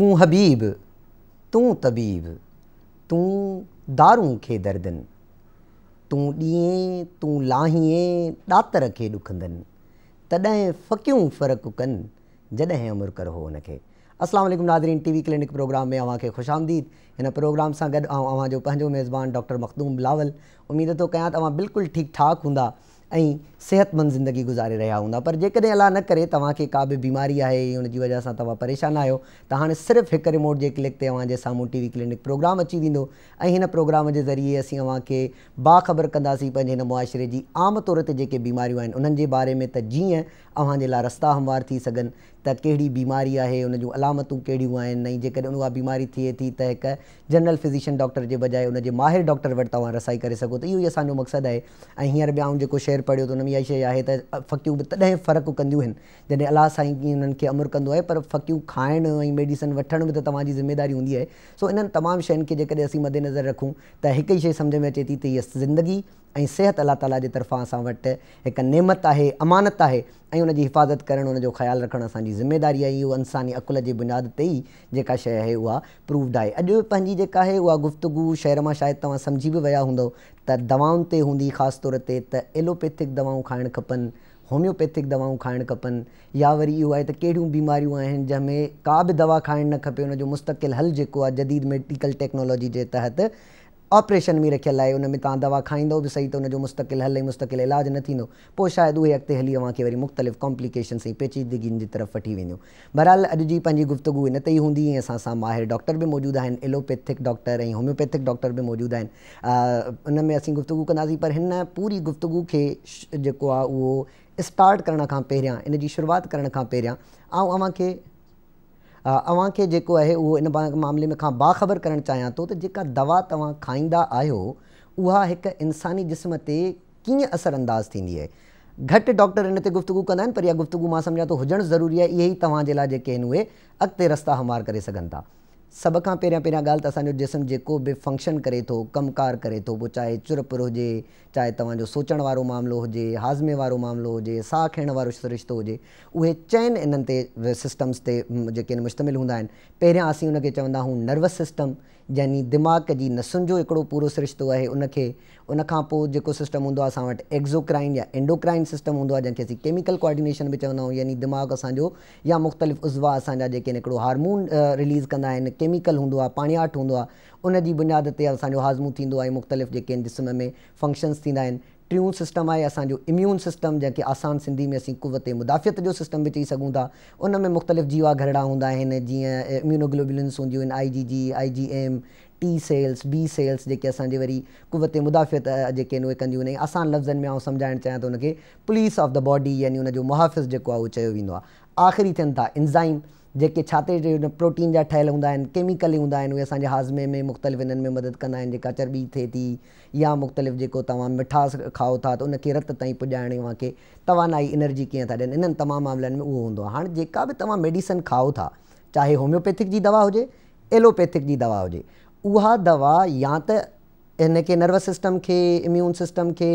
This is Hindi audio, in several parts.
तूं हबीब तूं तबीब तूं दारूं खे दर्दनि तूं ॾींहं तूं लाहीं ॾातर खे ॾुखंदनि तॾहिं फ़कियूं फ़र्क़ु कनि जॾहिं मुमरु कर हो हुनखे असलामकुमु नादरीन टी वी क्लिनिक प्रोग्राम में अव्हांखे ख़ुश आमदीद हिन प्रोग्राम सां गॾु अव्हांजो पंहिंजो मेज़बान डॉक्टर मखदूम बिलावल उमेदु थो कयां तव्हां बिल्कुलु ठीकु ठाकु हूंदा ऐं सिहतमंद ज़िंदगी गुज़ारे रहिया हूंदा पर जेकॾहिं अलाह न करे तव्हांखे का बि बीमारी आहे हुन जी वजह सां तव्हां परेशान आहियो त हाणे सिर्फ़ु हिकु रिमोट जे क्लिक ते तव्हांजे साम्हूं टी वी क्लिनिक प्रोग्राम अची वेंदो ऐं हिन प्रोग्राम जे ज़रिए असीं तव्हांखे बाख़बर कंदासीं पंहिंजे हिन मुआशिरे जी आमतौर ते जेके बीमारियूं आहिनि उन्हनि जे बारे में त जीअं अव्हांजे लाइ रस्ता हमवार थी सघनि त कहिड़ी बीमारी आहे हुन जूं अलामतूं कहिड़ियूं आहिनि ऐं जेकॾहिं उहा बीमारी थिए थी त हिकु जनरल फिज़िशियन डॉक्टर जे बजाए जे माहिर डॉक्टर वटि तव्हां रसाई करे सघो त इहो ई असांजो मक़सदु आहे ऐं हींअर बि आऊं जेको शेयर पढ़ियो त हुन में इहा शइ आहे त फ़कियूं बि तॾहिं फ़र्क़ु कंदियूं आहिनि जॾहिं अलाह साईं कीअं हुननि खे अमुर कंदो आहे पर फ़कियूं खाइण ऐं मेडिसन वठण बि त तव्हांजी ज़िमेदारी हूंदी आहे सो इन्हनि तमामु शयुनि खे जेकॾहिं असां मदेनज़र रखूं त हिकु ई शइ सम्झ में अचे थी त हीअ ज़िंदगी ऐं सिहत अलाह ताला जे तरफ़ां असां वटि हिकु नेमत आहे अमानत आहे ऐं उन हिफ़ाज़त करणु उनजो ख़्यालु रखणु असांजी ज़िमेदारी आहे उहो इंसानी अक़ुल जी बुनियाद ते ई जेका शइ आहे उहा प्रूव्ड आहे अॼु बि पंहिंजी जेका आहे उहा गुफ़्तगु शहर मां शायदि तव्हां सम्झी बि विया हूंदव त दवाउनि ते हूंदी ख़ासि तौर ते त एलोपैथिक दवाऊं खाइणु खपनि होम्योपैथिक दवाऊं खाइणु खपनि या वरी इहो आहे त कहिड़ियूं बीमारियूं आहिनि जंहिंमें का बि दवा खाइणु न खपे उनजो मुस्तक़िल हल जेको आहे जदीद मेडिकल टेक्नोलॉजी जे तहत ऑपरेशन में रखियल है उन में तव्हां दवा खाईंदो बि सही त हुनजो मुस्तक़िल हले मुस्तक़िल इलाज न थींदो पोइ शायदि उहे अॻिते हली अवांखे वरी मुख़्तलिफ़ कॉम्पलिकेशनस ई पेचीदगीनि जी तरफ़ वठी वेंदियूं बहरहाल अॼु जी पंहिंजी गुफ़्तगु इनत ई हूंदी ऐं असां सां माहिर डॉक्टर बि मौजूदु आहिनि एलोपैथिक डॉक्टर ऐं होम्योपैथिक डॉक्टर बि मौजूदु आहिनि उन में असीं गुफ़्तगु कंदासीं पर हिन पूरी गुफ़्तगु खे श जेको आहे उहो स्टार्ट करण खां पहिरियां इन जी शुरूआति करण खां पहिरियां ऐं अव्हांखे अव्हांखे जेको आहे उहो इन मामले में खां बाख़बर करणु चाहियां थो त जेका दवा तव्हां खाईंदा आहियो उहा हिकु इंसानी जिस्म ते कीअं असर अंदाज़ थींदी आहे घटि डॉक्टर इन ते गुफ़्तगु कंदा आहिनि पर इहा गुफ़्तगु मां सम्झां थो हुजणु ज़रूरी आहे इहे ई तव्हांजे लाइ जेके आहिनि उहे अॻिते रस्ता हमार करे सघनि था सभ खां पहिरियां पहिरियां ॻाल्हि त असांजो जिस्म जेको बि फंक्शन करे थो कमकार करे थो पोइ चाहे चुर पुर हुजे चाहे तव्हांजो सोचण वारो मामिलो हुजे हाज़मे वारो मामिलो हुजे साहु खणण वारो रिश्तो हुजे उहे चइनि इन्हनि ते सिस्टम्स ते जेके आहिनि मुश्तमिल हूंदा आहिनि पहिरियां असीं चवंदा आहियूं नर्वस सिस्टम यानी दिमाग़ जी नसुनि जो हिकिड़ो पूरो सिरिश्तो आहे उनखे उनखां पोइ जेको सिस्टम हूंदो आहे असां वटि एक्ज़ोक्राइन या एंडोक्राइन सिस्टम हूंदो आहे जंहिंखे असीं केमिकल कोऑर्डिनेशन बि चवंदा आहियूं यानी दिमाग़ु असांजो या मुख़्तलिफ़ उज़वा असांजा जेके आहिनि हिकिड़ो रिलीज़ कंदा आहिनि केमिकल हूंदो आहे पाणियाट हूंदो आहे उन जी बुनियाद ते असांजो हाज़मो थींदो आहे मुख़्तलिफ़ु जेके आहिनि जिस्म में फंक्शन्स थींदा आहिनि टियों सिस्टम आहे असांजो इम्यून सिस्टम जेके आसान सिंधी में असीं कुवत मुदाफ़ियत जो सिस्टम बि चई सघूं था उन में मुख़्तलिफ़ जीवा घरड़ा हूंदा आहिनि जीअं इम्यूनोग्लोबल्स हूंदियूं आहिनि I G G I G M T cells B cells जेके असांजे वरी कुवत मुदाफ़ियत जेके आहिनि उहे कंदियूं आहिनि आसान लफ़्ज़नि में ऐं सम्झाइणु चाहियां त हुनखे पुलिस ऑफ द बॉडी यानी उनजो मुहाफ़िज़ु जेको आहे उहो चयो वेंदो आहे आख़िरी थियनि था इंज़ाइम जेके छाते जे प्रोटीन जा ठहियलु हूंदा आहिनि केमिकल हूंदा आहिनि उहे असांजे हाज़मे में मुख़्तलिफ़ इन्हनि में मदद कंदा आहिनि जेका चर्बी थिए थी या मुख़्तलिफ़ जेको तव्हां मिठास खाओ था त उनखे रत ताईं पुॼाइणी मूंखे तवानाई एनर्जी कीअं था ॾियनि इन्हनि तमामु मामलनि में उहो हूंदो आहे हाणे जेका बि तव्हां मेडिसन खाओ था चाहे होम्योपैथिक जी दवा हुजे एलोपैथिक जी दवा हुजे उहा दवा या त हिन खे नर्वस सिस्टम खे इम्यून सिस्टम खे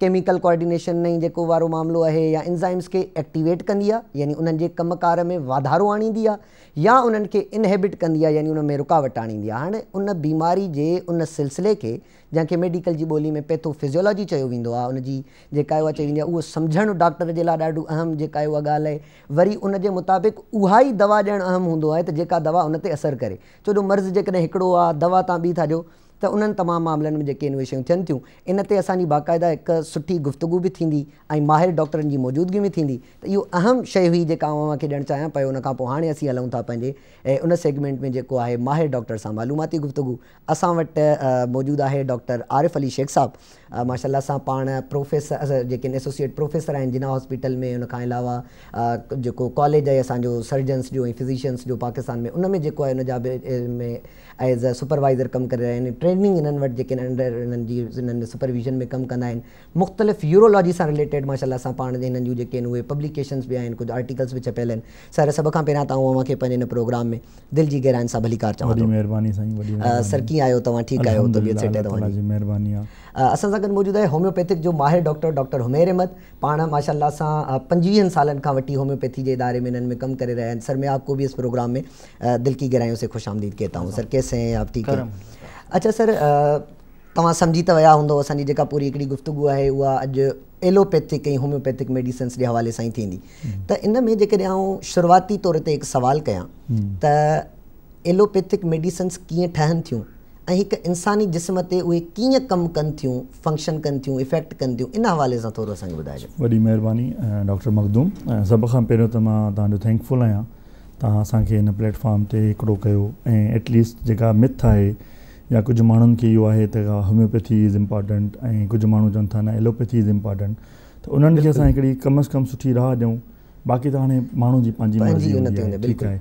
केमिकल कोऑर्डिनेशन नहीं जेको वारो मामलो आहे या एंजाइम्स खे एक्टिवेट कंदी आहे यानी उन्हनि जे कमकार में वाधारो आणींदी आहे या उन्हनि खे इनहेबिट कंदी आहे यानी उन में रुकावट आणींदी आहे हाणे उन बीमारी जे उन सिलसिले खे जंहिंखे मेडिकल जी ॿोली में पैथोफिज़ियोलॉजी चयो वेंदो आहे उनजी जेका उहा चई वेंदी आहे उहा सम्झणु डॉक्टर जे लाइ ॾाढो अहम जेका आहे उहा ॻाल्हि आहे वरी उन जे मुताबिक़ उहा ई दवा ॾियणु अहम हूंदो आहे त जेका दवा उन ते असरु करे छो जो मर्ज़ु जेकॾहिं हिकिड़ो आहे दवा तव्हां ॿी था ॾियो त उन्हनि तमामु मामलनि में जेके इनवेशन थियनि थियूं इनते असांजी बाक़ाइदा हिकु सुठी गुफ़्तगु बि थींदी ऐं माहिर डॉक्टरनि जी मौजूदगी बि थींदी त इहो अहम शइ हुई जेका मां खे ॾियणु चाहियां पियो उनखां पोइ हाणे असीं हलूं था पंहिंजे ऐं उन सेगमेंट में जेको आहे माहिर डॉक्टर सां मालूमाती गुफ़्तगु असां वटि मौजूदु आहे डॉक्टर आरिफ़ अली शेख साहबु माशा असां पाण प्रोफेसर जेके आहिनि एसोसिएट प्रोफेसर आहिनि जिना हॉस्पिटल में उनखां अलावा जेको कॉलेज आहे असांजो सर्जन्स जो ऐं फिज़िशन्स जो पाकिस्तान में उन में जेको आहे उनजा बि एज़ अ सुपरवाइज़र कमु करे रहिया आहिनि ट्रेनिंग इन्हनि वटि जेके आहिनि सुपरविज़न में कमु कंदा आहिनि मुख़्तलिफ़ यूरोलॉजी सां रिलेटेड माशाला असां पाण हिननि जूं जेके आहिनि उहे पब्लिकेशन्स बि आहिनि कुझु आर्टिकल्स बि छपियल आहिनि सर सभ खां पहिरां तव्हांखे पंहिंजे हिन प्रोग्राम में दिलि जी गहराइण सां भली कार चवां सर कीअं आहियो तव्हां ठीकु आहियो असा सां गॾु मौजूदु आहे होम्योपैथिक जो माहिर डॉक्टर डॉक्टर हुमेर अहमद पा माशाला सां पंजवीहनि सालनि खां वठी होम्योपैथी जे इदारे में इन्हनि में कमु करे रहिया आहिनि सर मैं आपको भी इस प्रोग्राम में दिल की गहराइयों से खुश आमदीद कहता हूँ सर कैसे हैं आप ठीक है अच्छा सर तुम समझी तो वह हूंदव असांजी जी पूरी गुफ़्तगु है उहा अॼु एलोपैथिक होम्योपैथिक मेडिसन्स के हवाले से ही थींदी हम्म। त इन में जेकॾहिं आउं तौर ते हिकु सुवालु कयां हम्म। त एलोपैथिक मेडिसन्स कीअं ठहनि थी ऐं हिकु इंसानी जिस्म ते उहे कीअं कमु कनि थियूं फंक्शन कनि थियूं इफेक्ट कनि थियूं इन हवाले सां थोरो असांखे ॿुधाइजो वॾी महिरबानी डॉक्टर मखदूम सभ खां पहिरियों त मां तव्हांजो थैंकफुल आहियां तव्हां असांखे हिन प्लेटफॉर्म ते हिकिड़ो कयो ऐं एटलीस्ट जेका मिथ आहे या कुझु माण्हुनि खे इहो आहे त होम्योपैथी इज़ इम्पॉर्टेंट ऐं कुझु माण्हू चवनि था न एलोपैथी इज़ इम्पॉर्टेंट त उन्हनि खे असां हिकिड़ी कम अस सुठी राह ॾियूं बाक़ी त हाणे माण्हू जी पंहिंजी ठीकु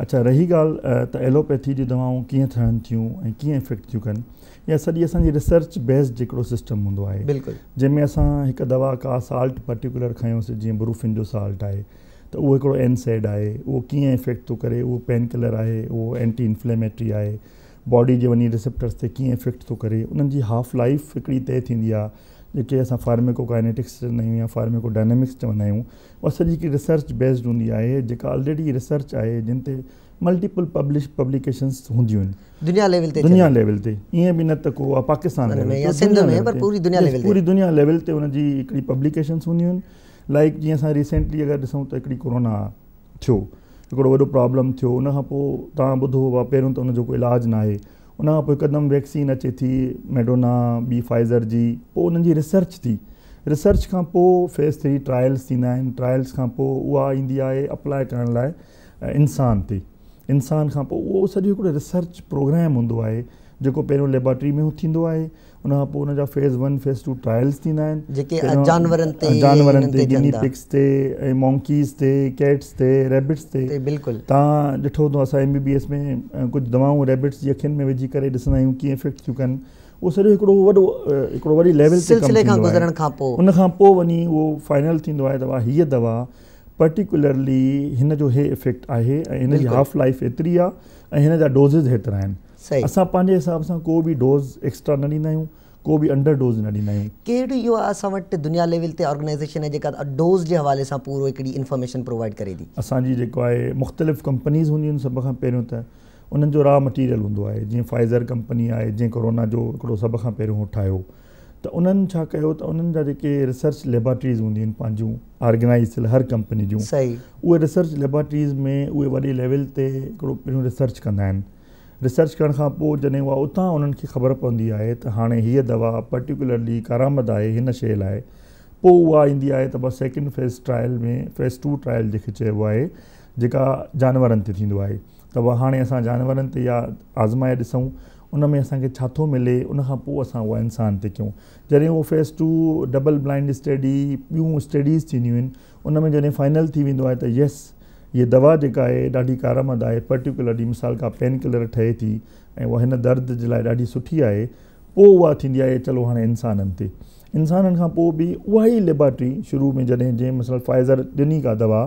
अच्छा रही ॻाल्हि त एलोपैथी जी दवाऊं कीअं ठहनि थियूं ऐं कीअं इफेक्ट थियूं कनि या सॼी असांजी रिसर्च बेस्ड हिकिड़ो सिस्टम हूंदो आहे बिल्कुलु जंहिंमें असां हिकु दवा का साल्ट पर्टिकुलर खयोंसीं जीअं ब्रूफिन जो साल्ट आहे त उहो हिकिड़ो एनसेड आहे उहो कीअं इफेक्ट थो करे उहो किलर आहे उहो एंटी इन्फ्लेमेटरी आहे बॉडी जे वञी रिसेप्टर्स ते कीअं इफेक्ट थो करे उन्हनि जी हाफ लाइफ हिकिड़ी तय थींदी आहे जेके असां फार्मेकोकाइनेटिक्स चवंदा आहियूं या फार्मेकोडायनेमिक्स चवंदा तो आहियूं उहा सॼी रिसर्च बेस्ड हूंदी आहे जेका ऑलरेडी रिसर्च आहे जिन ते मल्टीपल पब्लिश पब्लिकेशन्स हूंदियूं आहिनि दुनिया लेवल ते ईअं बि न त को पाकिस्तान लेवल पूरी दुनिया लेवल पूरी दुनिया ते हुनजी हिकिड़ी पब्लिकेशंस हूंदियूं आहिनि लाइक जीअं असां रिसेंटली अगरि ॾिसूं त हिकिड़ी कोरोना थियो हिकिड़ो वॾो प्रॉब्लम थियो उनखां पोइ तव्हां ॿुधो आहे पहिरियों त हुनजो को इलाजु न आहे उन खां पोइ हिकदमि वैक्सीन अचे थी मेडोना बी फाइज़र जी पोइ उन्हनि जी रिसर्च थी रिसर्च खां पोइ फेस थ्री ट्रायल्स थींदा आहिनि ट्रायल्स खां पोइ उहा ईंदी आहे अप्लाई करण लाइ इंसान ते इंसान खां पोइ उहो सॼो हिकिड़ो रिसर्च प्रोग्राम हूंदो आहे जेको पहिरियों लेबॉरट्री में थींदो आहे उनखां पोइ हुन जा वन फेज़ टू ट्रायल्स थींदा आहिनि ऐं मॉनकीस ते कैट्स ते रेबिट्स ते बिल्कुलु तव्हां ॾिठो त एम बी बी एस में कुझु दवाऊं रेबिट्स जी अखियुनि में विझी करे ॾिसंदा आहियूं कीअं इफेक्ट थियूं कनि उहो सॼो हिकिड़ो वॾो लेवल ते पोइ वञी उहो फाइनल थींदो आहे त हीअ दवा पर्टिकुलरली हिन जो इफेक्ट आहे ऐं हिन जी हाफ लाइफ हेतिरी आहे ऐं हिन जा हेतिरा आहिनि सही असां पंहिंजे हिसाब सां को बि डोज़ एक्स्ट्रा न ॾींदा आहियूं को बि अंडर डोज़ न ॾींदा आहियूं कहिड़ी इहो असां वटि दुनिया लेवल ते ऑर्गनाइज़ेशन आहे जेका डोज़ जे हवाले सां पूरो हिकिड़ी इंफॉर्मेशन प्रोवाइड करे थी असांजी जेको आहे मुख़्तलिफ़ कंपनीज़ हूंदियूं आहिनि सभ खां पहिरियों त उन्हनि जो रॉ मटीरियल हूंदो आहे जीअं फाइज़र कंपनी आहे जीअं कोरोना जो हिकिड़ो सभ खां पहिरियों उहो ठाहियो त उन्हनि छा कयो त उन्हनि जा जेके रिसर्च लेबोटरीज़ हूंदियूं आहिनि पंहिंजूं ऑर्गनाइज़ थियल हर कंपनी जूं सही उहे रिसर्च लेबोटरीज़ में उहे वॾे लेवल ते हिकिड़ो पहिरियों रिसर्च कंदा आहिनि रिसर्च करण खां पोइ जॾहिं उहा उतां उन्हनि खे ख़बर पवंदी आहे त हाणे हीअ दवा पर्टिकुलरली कारामद आहे हिन शइ लाइ पोइ उहा ईंदी आहे त सेकिंड ट्रायल में फेज़ टू ट्रायल जेके चइबो आहे जेका जानवरनि ते थींदो आहे त उहा हाणे असां जानवरनि ते इहा आज़माए ॾिसूं उन में असांखे छा थो मिले उनखां पोइ असां उहा इंसान ते कयूं जॾहिं उहो phase two double blind study ॿियूं स्टडीज़ थींदियूं आहिनि उन में जॾहिं फाइनल थी वेंदो आहे त यस ये दवा जेका आहे ॾाढी कारामंद आहे पर्टीकुलरली मिसाल का किलर ठहे थी ऐं उहा हिन दर्द जे लाइ ॾाढी सुठी आहे पोइ उहा थींदी आहे चलो हाणे इंसाननि ते इंसाननि खां पोइ बि उहा ई लेबॉरटरी शुरू में जॾहिं जंहिं मिसाल फाइज़र ॾिनी का दवा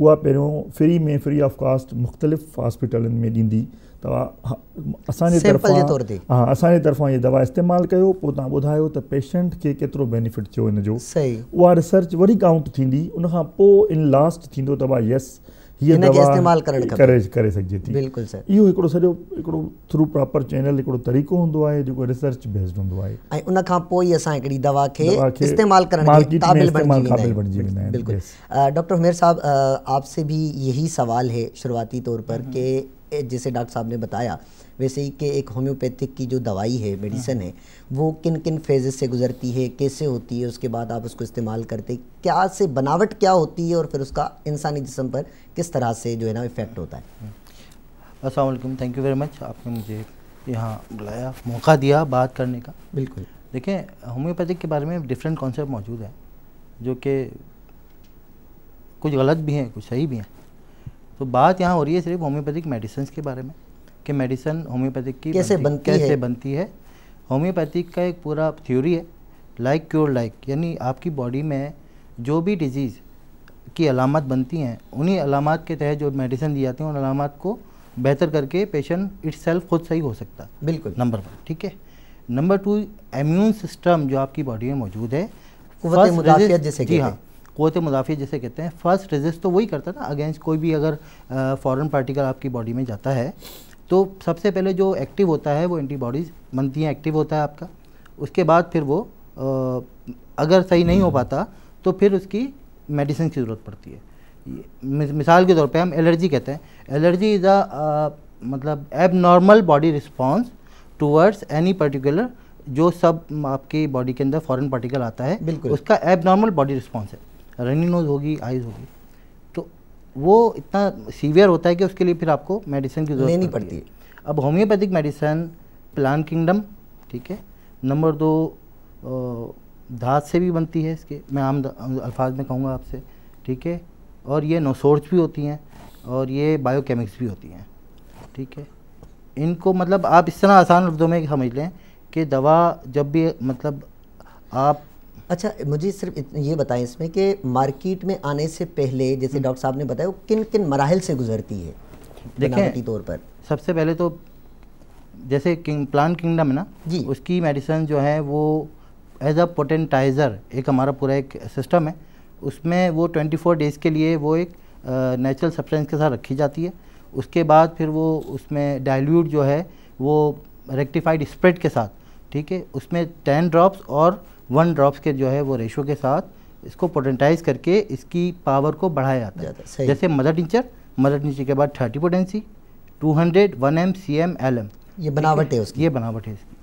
उहा पहिरियों फ्री में फ्री ऑफ कॉस्ट मुख़्तलिफ़ हॉस्पिटलुनि में ॾींदी तव्हां हा असांजे दवा इस्तेमालु कयो पोइ तव्हां ॿुधायो त पेशंट खे केतिरो बेनिफिट थियो हिनजो उहा रिसर्च वरी काउंट थींदी उनखां पोइ इन लास्ट थींदो हीअ करे करे सघिजे थी बिल्कुलु सर इहो हिकिड़ो सॼो हिकिड़ो थ्रू प्रॉपर चैनल हिकिड़ो तरीक़ो हूंदो आहे जेको रिसर्च बेस्ड हूंदो आहे ऐं उन खां पोइ असां हिकिड़ी दवा खे इस्तेमालु करण क़ाबिल बणिजी वेंदा आहिनि बिल्कुलु डॉक्टर हुमेर साहब आपसे भी यही सवाल है शुरुआती तौर पर हम्म। जैसे डॉक्टर साहब ने बताया वैसे ही कि एक होम्योपैथिक की जो दवाई है मेडिसन हाँ। है वो किन किन फेजेस से गुजरती है कैसे होती है उसके बाद आप उसको इस्तेमाल करते क्या से बनावट क्या होती है और फिर उसका इंसानी जिसम पर किस तरह से जो है ना इफ़ेक्ट होता है Aslam thank you very much आपने मुझे यहाँ बुलाया मौका दिया बात करने का बिल्कुल देखें होम्योपैथिक के बारे में डिफरेंट कॉन्सेप्ट मौजूद है जो कि कुछ गलत भी हैं कुछ सही भी हैं तो बात यहाँ हो रही है सिर्फ होम्योपैथिक मेडिसिन के बारे में कि मेडिसन होम्योपैथिक की कैसे बनती, बनती कैसे है? बनती है होम्योपैथिक का एक पूरा थ्योरी है लाइक क्योर लाइक यानी आपकी बॉडी में जो भी डिजीज़ की अलामत बनती हैं उन्हीं अलामत के तहत जो मेडिसिन दी जाती हैं उन अलामत को बेहतर करके पेशेंट इट्स खुद सही हो सकता बिल्कुल नंबर वन ठीक है नंबर टू इम्यून सिस्टम जो आपकी बॉडी में मौजूद है फर्स्ट जैसे जी हाँ कोत मुदाफ़ी जैसे कहते हैं फर्स्ट रेजिस्ट तो वही करता है ना अगेंस्ट कोई भी अगर फॉरेन पार्टिकल आपकी बॉडी में जाता है तो सबसे पहले जो एक्टिव होता है वो एंटीबॉडीज़ बनती हैं एक्टिव होता है आपका उसके बाद फिर वो अगर सही नहीं हो पाता तो फिर उसकी मेडिसिन की ज़रूरत पड़ती है मिसाल के तौर पे हम एलर्जी कहते हैं एलर्जी इज़ अ मतलब abnormal body response towards any particular जो सब आपकी बॉडी के अंदर फॉरेन पार्टिकल आता है बिल्कुल उसका एब बॉडी रिस्पॉन्स है रनिंग नोज होगी आइज होगी वो इतना सीवियर होता है कि उसके लिए फिर आपको मेडिसिन की जरूरत नहीं पड़ती है अब होम्योपैथिक मेडिसिन प्लान किंगडम ठीक है नंबर दो धात से भी बनती है इसके मैं आम अल्फाज में कहूँगा आपसे ठीक है और ये नोसोर्च भी होती हैं और ये बायोकेमिक्स भी होती हैं ठीक है इनको मतलब आप इस तरह आसान लफ्ज़ों में समझ लें कि दवा जब भी मतलब आप अच्छा मुझे सिर्फ ये बताएं इसमें कि मार्केट में आने से पहले जैसे हम्म। डॉक्टर साहब ने बताया वो किन किन मराहल से गुजरती है देखें तौर पर सबसे पहले तो जैसे किंग प्लान किंगडम है ना जी उसकी मेडिसन जो है वो एज अ पोटेंटाइज़र एक हमारा पूरा एक सिस्टम है उसमें वो 24 डेज़ के लिए वो एक नेचुरल सब्सटेंस के साथ रखी जाती है उसके बाद फिर वो उसमें डायल्यूट जो है वो रेक्टिफाइड स्प्रेड के साथ ठीक है उसमें टेन ड्रॉप्स और वन ड्रॉप्स के जो है वो रेशो के साथ इसको पोटेंटाइज करके इसकी पावर को बढ़ाया जाता, जाता है जैसे मदर टिंचर मदर टिंचर के बाद thirty potency two hundred one M C M L M ये बनावट है उसकी ये बनावट है इसकी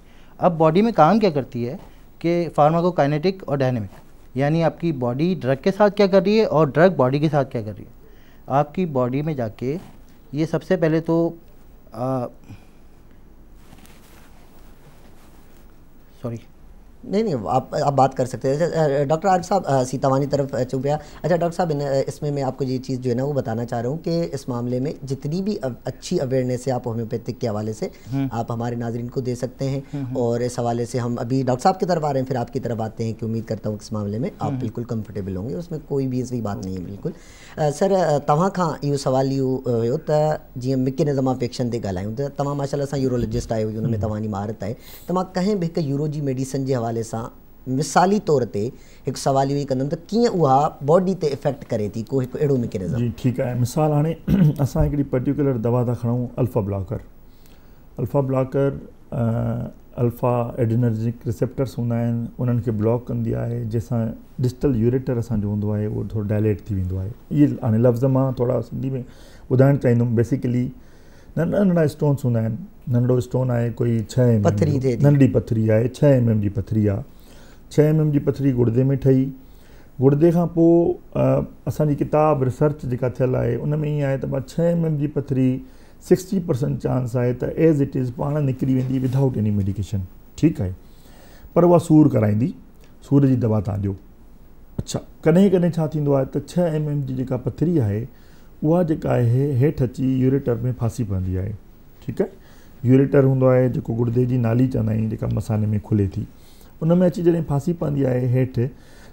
अब बॉडी में काम क्या करती है कि फार्माकोकाइनेटिक और डायनेमिक यानी आपकी बॉडी ड्रग के साथ क्या कर रही है और ड्रग बॉडी के साथ क्या कर रही है आपकी बॉडी में जाके ये सबसे पहले तो सॉरी नहीं नहीं आप आप बात कर सकते हैं डॉक्टर आरिफ साहब सीतावानी तरफ चुप गया अच्छा डॉक्टर साहब इसमें मैं आपको ये चीज़ जो है ना वो बताना चाह रहा हूँ कि इस मामले में जितनी भी अच्छी अवेयरनेस है आप होम्योपैथिक के हवाले से हम्म। आप हमारे नाजरन को दे सकते हैं हम्म, हम्म। और इस हवाले से हम अभी डॉक्टर साहब की तरफ आ रहे हैं फिर आपकी तरफ आते हैं कि उम्मीद करता हूँ इस मामले में आप बिल्कुल कम्फर्टेबल होंगे उसमें कोई भी ऐसी बात नहीं है बिल्कुल सर तवां खां इहो सवाल इहो हो तो जीअं मिकेनिज़म ऑफ एक्शन ते ॻाल्हायूं त तव्हां माशाला सां यूरोलॉजिस्ट आहियो हुनमें तव्हांजी महारत आहे त मां कंहिं बि हिकु यूरो जी मेडिसन जे हवाले हवाले सां मिसाली तौर ते हिकु सवाल इहो कंदुमि त कीअं उहा बॉडी ते इफेक्ट करे थी को हिकु अहिड़ो जी ठीकु आहे मिसाल हाणे असां हिकिड़ी पर्टीकुलर दवा था खणूं alpha blocker alpha blocker alpha adrenergic receptors हूंदा आहिनि उन्हनि खे ब्लॉक कंदी आहे जंहिंसां डिजिटल यूरेटर असांजो हूंदो आहे उहो थोरो डायलेट थी वेंदो आहे इहे हाणे लफ़्ज़ मां थोरा सिंधी में ॿुधाइणु चाहींदुमि बेसिकली नंढा नंढा स्टोन्स हूंदा आहिनि नंढो स्टोन आहे कोई छह एम पथरी नंढी पथरी आहे छह एम एम जी पथरी आहे छह एम एम जी पथरी घुर्दे में ठही घुर्दे खां पोइ असांजी किताब रिसर्च जेका थियलु आहे उन में ईअं आहे त मां छह एम एम जी पथरी सिक्सटी परसेंट चांस आहे त एज़ इट इज़ पाण निकिरी वेंदी विदाउट एनी मेडिकेशन ठीकु आहे पर उहा सूर कराईंदी सूर जी दवा तव्हां ॾियो अच्छा कॾहिं कॾहिं छा थींदो आहे त छह एम एम जी जेका पथरी आहे उहा जेका आहे हेठि अची यूरेटर में फासी पवंदी आहे ठीकु आहे यूरेटर हूंदो आहे जेको गुर्दे जी नाली चवंदा आहियूं जेका मसाने में खुले थी उन में अची जॾहिं फासी पवंदी आहे हेठि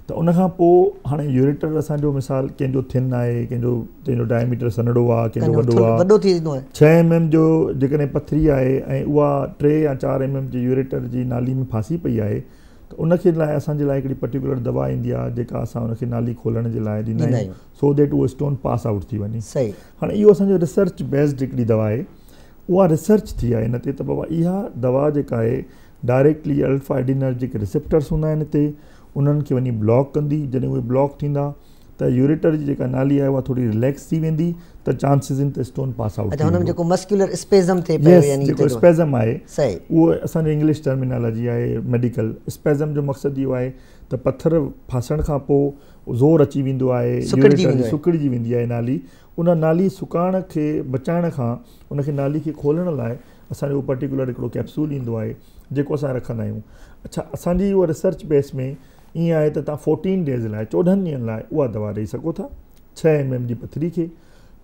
त उनखां पोइ हाणे यूरेटर असांजो मिसाल कंहिंजो थिन आहे कंहिंजो कंहिंजो डायमीटर सनड़ो आहे कंहिंजो वॾो आहे वॾो थी वेंदो आहे छह एम एम जो जेकॾहिं पथरी आहे ऐं उहा टे या चारि एम एम जी यूरेटर जी नाली में फासी पई आहे त उनखे लाइ असांजे लाइ हिकिड़ी पर्टिकुलर दवा ईंदी आहे जेका असां उनखे नाली खोलण जे लाइ ॾींदा आहियूं सो देट उहो स्टोन पास आउट थी वञे सही हाणे इहो असांजो रिसर्च बेस्ड हिकिड़ी दवा आहे उहा रिसर्च थी आहे हिन ते त बाबा इहा दवा जेका आहे डायरेक्टली अलफा जेके रिसेप्टर्स हूंदा आहिनि हिते उन्हनि खे वञी ब्लॉक कंदी जॾहिं उहे ब्लॉक थींदा त यूरेटर जी जेका नाली आहे उहा थोरी रिलेक्स थी वेंदी त चांसिस आहिनि त स्टोन पास आउट जेको मस्क्युल जेको स्पेज़म आहे उहो असांजो इंग्लिश टर्मिनोलॉजी आहे मेडिकल स्पेज़म जो मक़सदु इहो आहे त पथर फासण खां पोइ ज़ोर अची वेंदो आहे सुकड़िजी वेंदी आहे नाली उन नाली सुकाइण खे बचाइण खां उनखे नाली खे खोलण लाइ असांजो उहो पर्टिकुलर हिकिड़ो कैप्सूल ईंदो आहे जेको असां रखंदा आहियूं अच्छा असांजी उहा रिसर्च बेस में ईअं आहे त तव्हां फोर्टीन डेज़ लाइ चोॾहनि ॾींहंनि लाइ उहा दवा ॾेई सघो था छह एम एम जी पथरी खे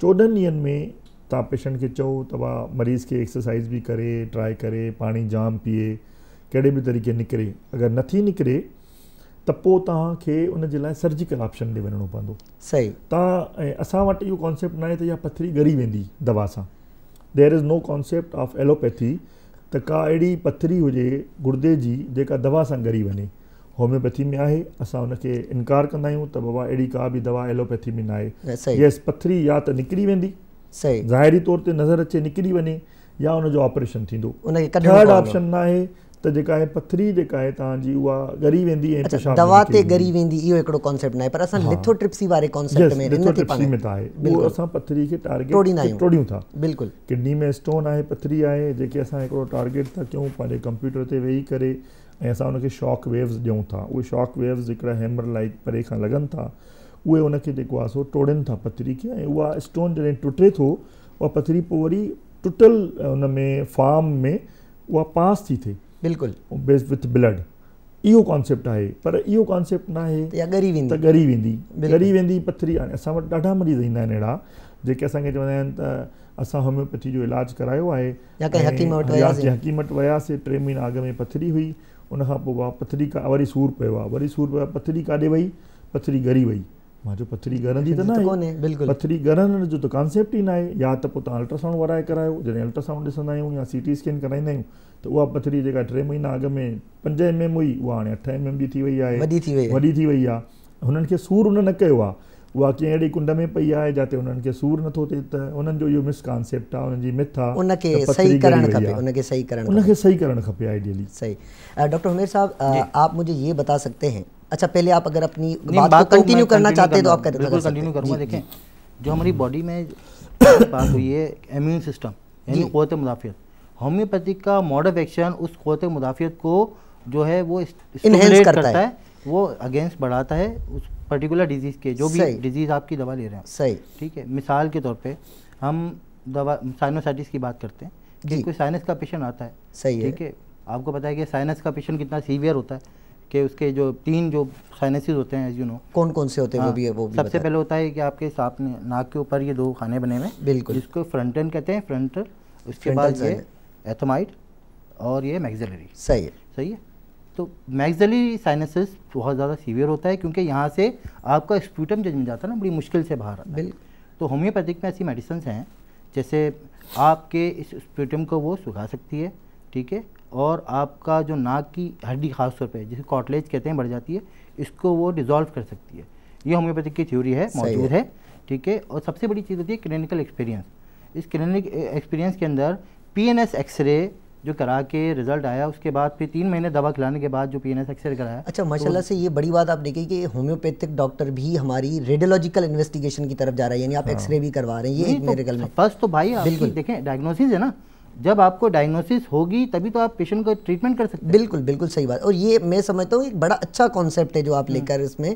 चोॾहनि ॾींहनि में तव्हां पेशंट खे चओ त तव्हां मरीज़ खे एक्सरसाइज़ बि करे ट्राए करे पाणी जाम पीए कहिड़े बि तरीक़े निकिरे अगरि नथी निकिरे त पोइ तव्हांखे उनजे लाइ सर्जिकल ऑप्शन ॾे वञिणो पवंदो सही तव्हां ऐं असां वटि इहो कॉन्सेप्ट न आहे त इहा पथिरी गरी वेंदी दवा सां there is no concept of allopathy त का अहिड़ी पथरी हुजे गुर्दे जी जेका दवा सां गरी वञे होम्योपैथी में आहे असां हुनखे इनकार कंदा आहियूं त बाबा अहिड़ी का बि दवा एलोपैथी में न आहे ये पथिरी या त निकिरी वेंदी सही ज़ाहिरी तौर ते नज़र अचे निकिरी वञे या हुन जो ऑपरेशन थींदो ऑप्शन न आहे त जेका आहे पथरी जेका आहे तव्हांजी उहा ॻरी वेंदी ऐं अच्छा, दवा ते ॻरी वेंदी इहो हिकिड़ो कॉन्सेप्ट न आहे पर असां लिथोट्रिप्सी वारे कॉन्सेप्ट में लिथोट्रिप्सी में त आहे उहो असां पथरी खे टारगेट टोड़ियूं था बिल्कुलु किडनी में स्टोन आहे पथरी आहे जेके असां हिकिड़ो टारगेट था कयूं पंहिंजे कंप्यूटर ते वेही करे ऐं असां हुनखे शॉक वेव्स ॾियूं था उहे शॉक वेव्स हिकिड़ा हैमर लाइक परे खां लॻनि था उहे उनखे जेको आहे सो टोड़नि था पथरी खे ऐं उहा स्टोन जॾहिं टुटे थो उहा पथरी पोइ वरी टुटल उन में फार्म में उहा पास थी थिए बिल्कुल बेस्ड विथ ब्लड इहो कॉन्सेप्ट आहे पर इहो कॉन्सेप्ट न आहे त ॻरी वेंदी ॻरी वेंदी पथरी हाणे असां वटि ॾाढा मरीज़ ईंदा आहिनि अहिड़ा जेके असांखे चवंदा आहिनि त असां होम्योपैथी जो इलाजु करायो आहे हकीम वटि वियासीं टे महीना अॻु में पथरी हुई उनखां पोइ उहा पथरी का वरी सूरु पियो आहे वरी सूरु पियो आहे पथरी काॾे वई पथरी ॻरी वई मुझे पथरी ॻरण तो त बिल्कुल पथरी ॻरण जो तो कॉन्सेप्ट ही ना है या तो अल्ट्रासाउंड वराए करायो जैसे अल्ट्रासाउंड ॾिसंदा या सी टी स्कैन कराईंदा तो त पथरी जेका टे महीना अग में पंज एम एम हुई वह हाणे अठ एम एम जी थी वई आहे थी वई वॾी थी वई आहे हुननि खे सूरु न कयो कुंड में पई आहे जिते हुननि सूर न थो थिए त जो मिस कॉन्सेप्ट आहे जी मिथ सही करणु खपे सही करणु सही खपे आइडियली सही डॉक्टर हमीर साहब आप मुझे ये बता सकते हैं अच्छा पहले आप अगर अपनी बात को कंटिन्यू तो करना चाहते हैं तो आप कहते बिल्कुल कंटिन्यू करूँगा देखें जो हमारी बॉडी में बात हुई है इम्यून सिस्टम यानी क़वत मुदाफ़ियत होम्योपैथिक का मोड ऑफ एक्शन उस क़वत मुदाफ़ियत को जो है वो इनहेंस करता, है।, वो अगेंस्ट बढ़ाता है उस पर्टिकुलर डिजीज़ के जो भी डिजीज़ आपकी दवा ले रहे हैं सही ठीक है मिसाल के तौर पर हम दवा साइनोसाइटिस की बात करते हैं कोई साइनस का पेशेंट आता है सही ठीक है आपको पता है कि साइनस का पेशेंट कितना सीवियर होता है कि उसके जो तीन जो साइनसिस होते हैं यू नो कौन कौन से होते हैं वो हाँ। भी है वो भी सबसे पहले होता है कि आपके साथ नाक के ऊपर ये दो खाने बने हुए बिल्कुल जिसको फ्रंटन कहते हैं फ्रंट उसके बाद ये एथोमाइट और ये मैगजलरी सही है सही है तो मैगजलरी साइनसिस बहुत ज़्यादा सीवियर होता है क्योंकि यहाँ से आपका स्पूटम जन्म जाता है ना बड़ी मुश्किल से बाहर तो होम्योपैथिक में ऐसी मेडिसन्स हैं जैसे आपके इस स्पूटम को वो सुखा सकती है ठीक है और आपका जो नाक की हड्डी खासतौर पर जिसे कॉटलेज कहते हैं बढ़ जाती है इसको वो डिजोल्व कर सकती है ये होम्योपैथिक की थ्योरी है मौजूद है ठीक है और सबसे बड़ी चीज़ होती है क्लिनिकल एक्सपीरियंस इस क्लिनिक एक्सपीरियंस के अंदर पी एन एस एक्सरे जो करा के रिजल्ट आया उसके बाद फिर तीन महीने दवा खिलाने के बाद जो पी एन एस एक्सरे कराया अच्छा तो माशाल्लाह तो से ये बड़ी बात आप देखें कि होम्योपैथिक डॉक्टर भी हमारी रेडियोलॉजिकल इन्वेस्टिगेशन की तरफ जा रहा है यानी आप एक्सरे हाँ। भी करवा रहे हैं ये तो में फर्स्ट तो भाई आप देखें डायग्नोसिस है ना जब आपको डायग्नोसिस होगी तभी तो आप पेशेंट को ट्रीटमेंट कर सकते बिल्कुल बिल्कुल सही बात और ये मैं समझता हूँ एक बड़ा अच्छा कॉन्सेप्ट है जो आप हम्म। लेकर इसमें